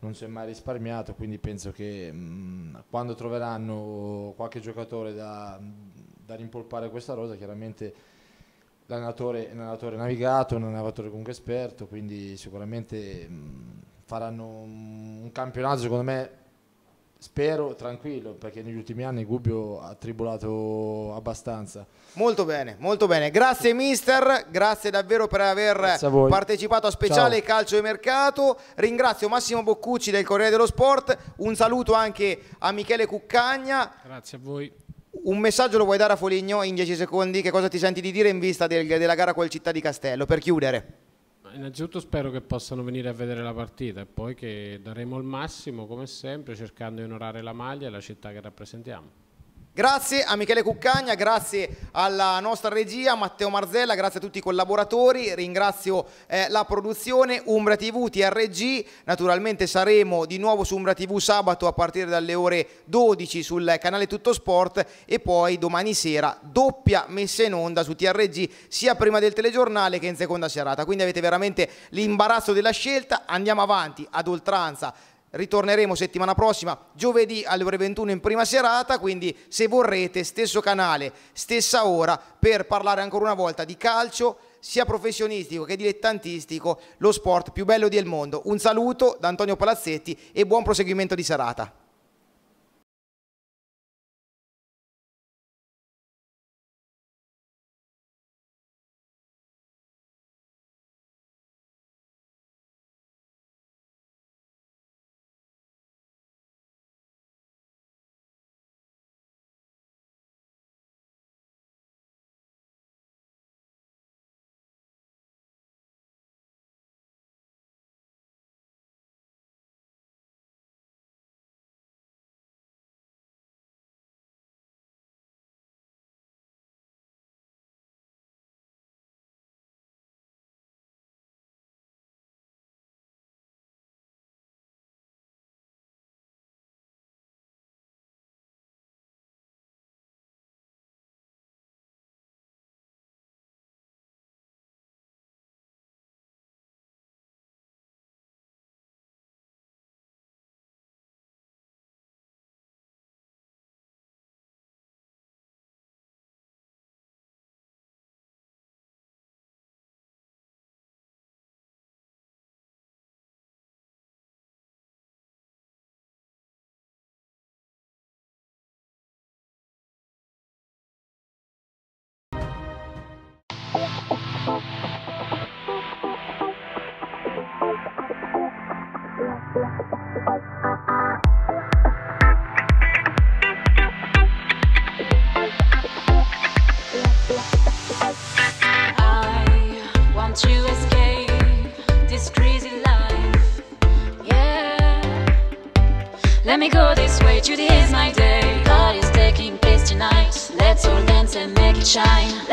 non si è mai risparmiato, quindi penso che mh, mm, quando troveranno qualche giocatore da, da rimpolpare questa rosa, chiaramente l'allenatore è un allenatore navigato, un allenatore comunque esperto, quindi sicuramente mh, mm, faranno un campionato secondo me spero
tranquillo perché negli ultimi
anni Gubbio ha tribolato abbastanza
molto bene molto bene grazie mister grazie davvero per aver a partecipato a speciale Ciao. calcio e mercato ringrazio Massimo Boccucci del Corriere dello Sport un saluto anche a Michele Cuccagna grazie a voi un messaggio lo vuoi dare a Foligno in 10 secondi che cosa ti senti di dire in vista del, della gara col Città di Castello per chiudere
Innanzitutto spero che possano venire a vedere la partita e poi che daremo il massimo come sempre cercando di onorare la maglia e la città che rappresentiamo.
Grazie a Michele Cuccagna, grazie alla nostra regia, Matteo Marzella, grazie a tutti i collaboratori, ringrazio eh, la produzione Umbra TV, TRG, naturalmente saremo di nuovo su Umbra TV sabato a partire dalle ore 12 sul canale Tutto Sport e poi domani sera doppia messa in onda su TRG sia prima del telegiornale che in seconda serata, quindi avete veramente l'imbarazzo della scelta, andiamo avanti ad oltranza ritorneremo settimana prossima giovedì alle ore 21 in prima serata quindi se vorrete stesso canale stessa ora per parlare ancora una volta di calcio sia professionistico che dilettantistico lo sport più bello del mondo un saluto da Antonio Palazzetti e buon proseguimento di serata
sunshine.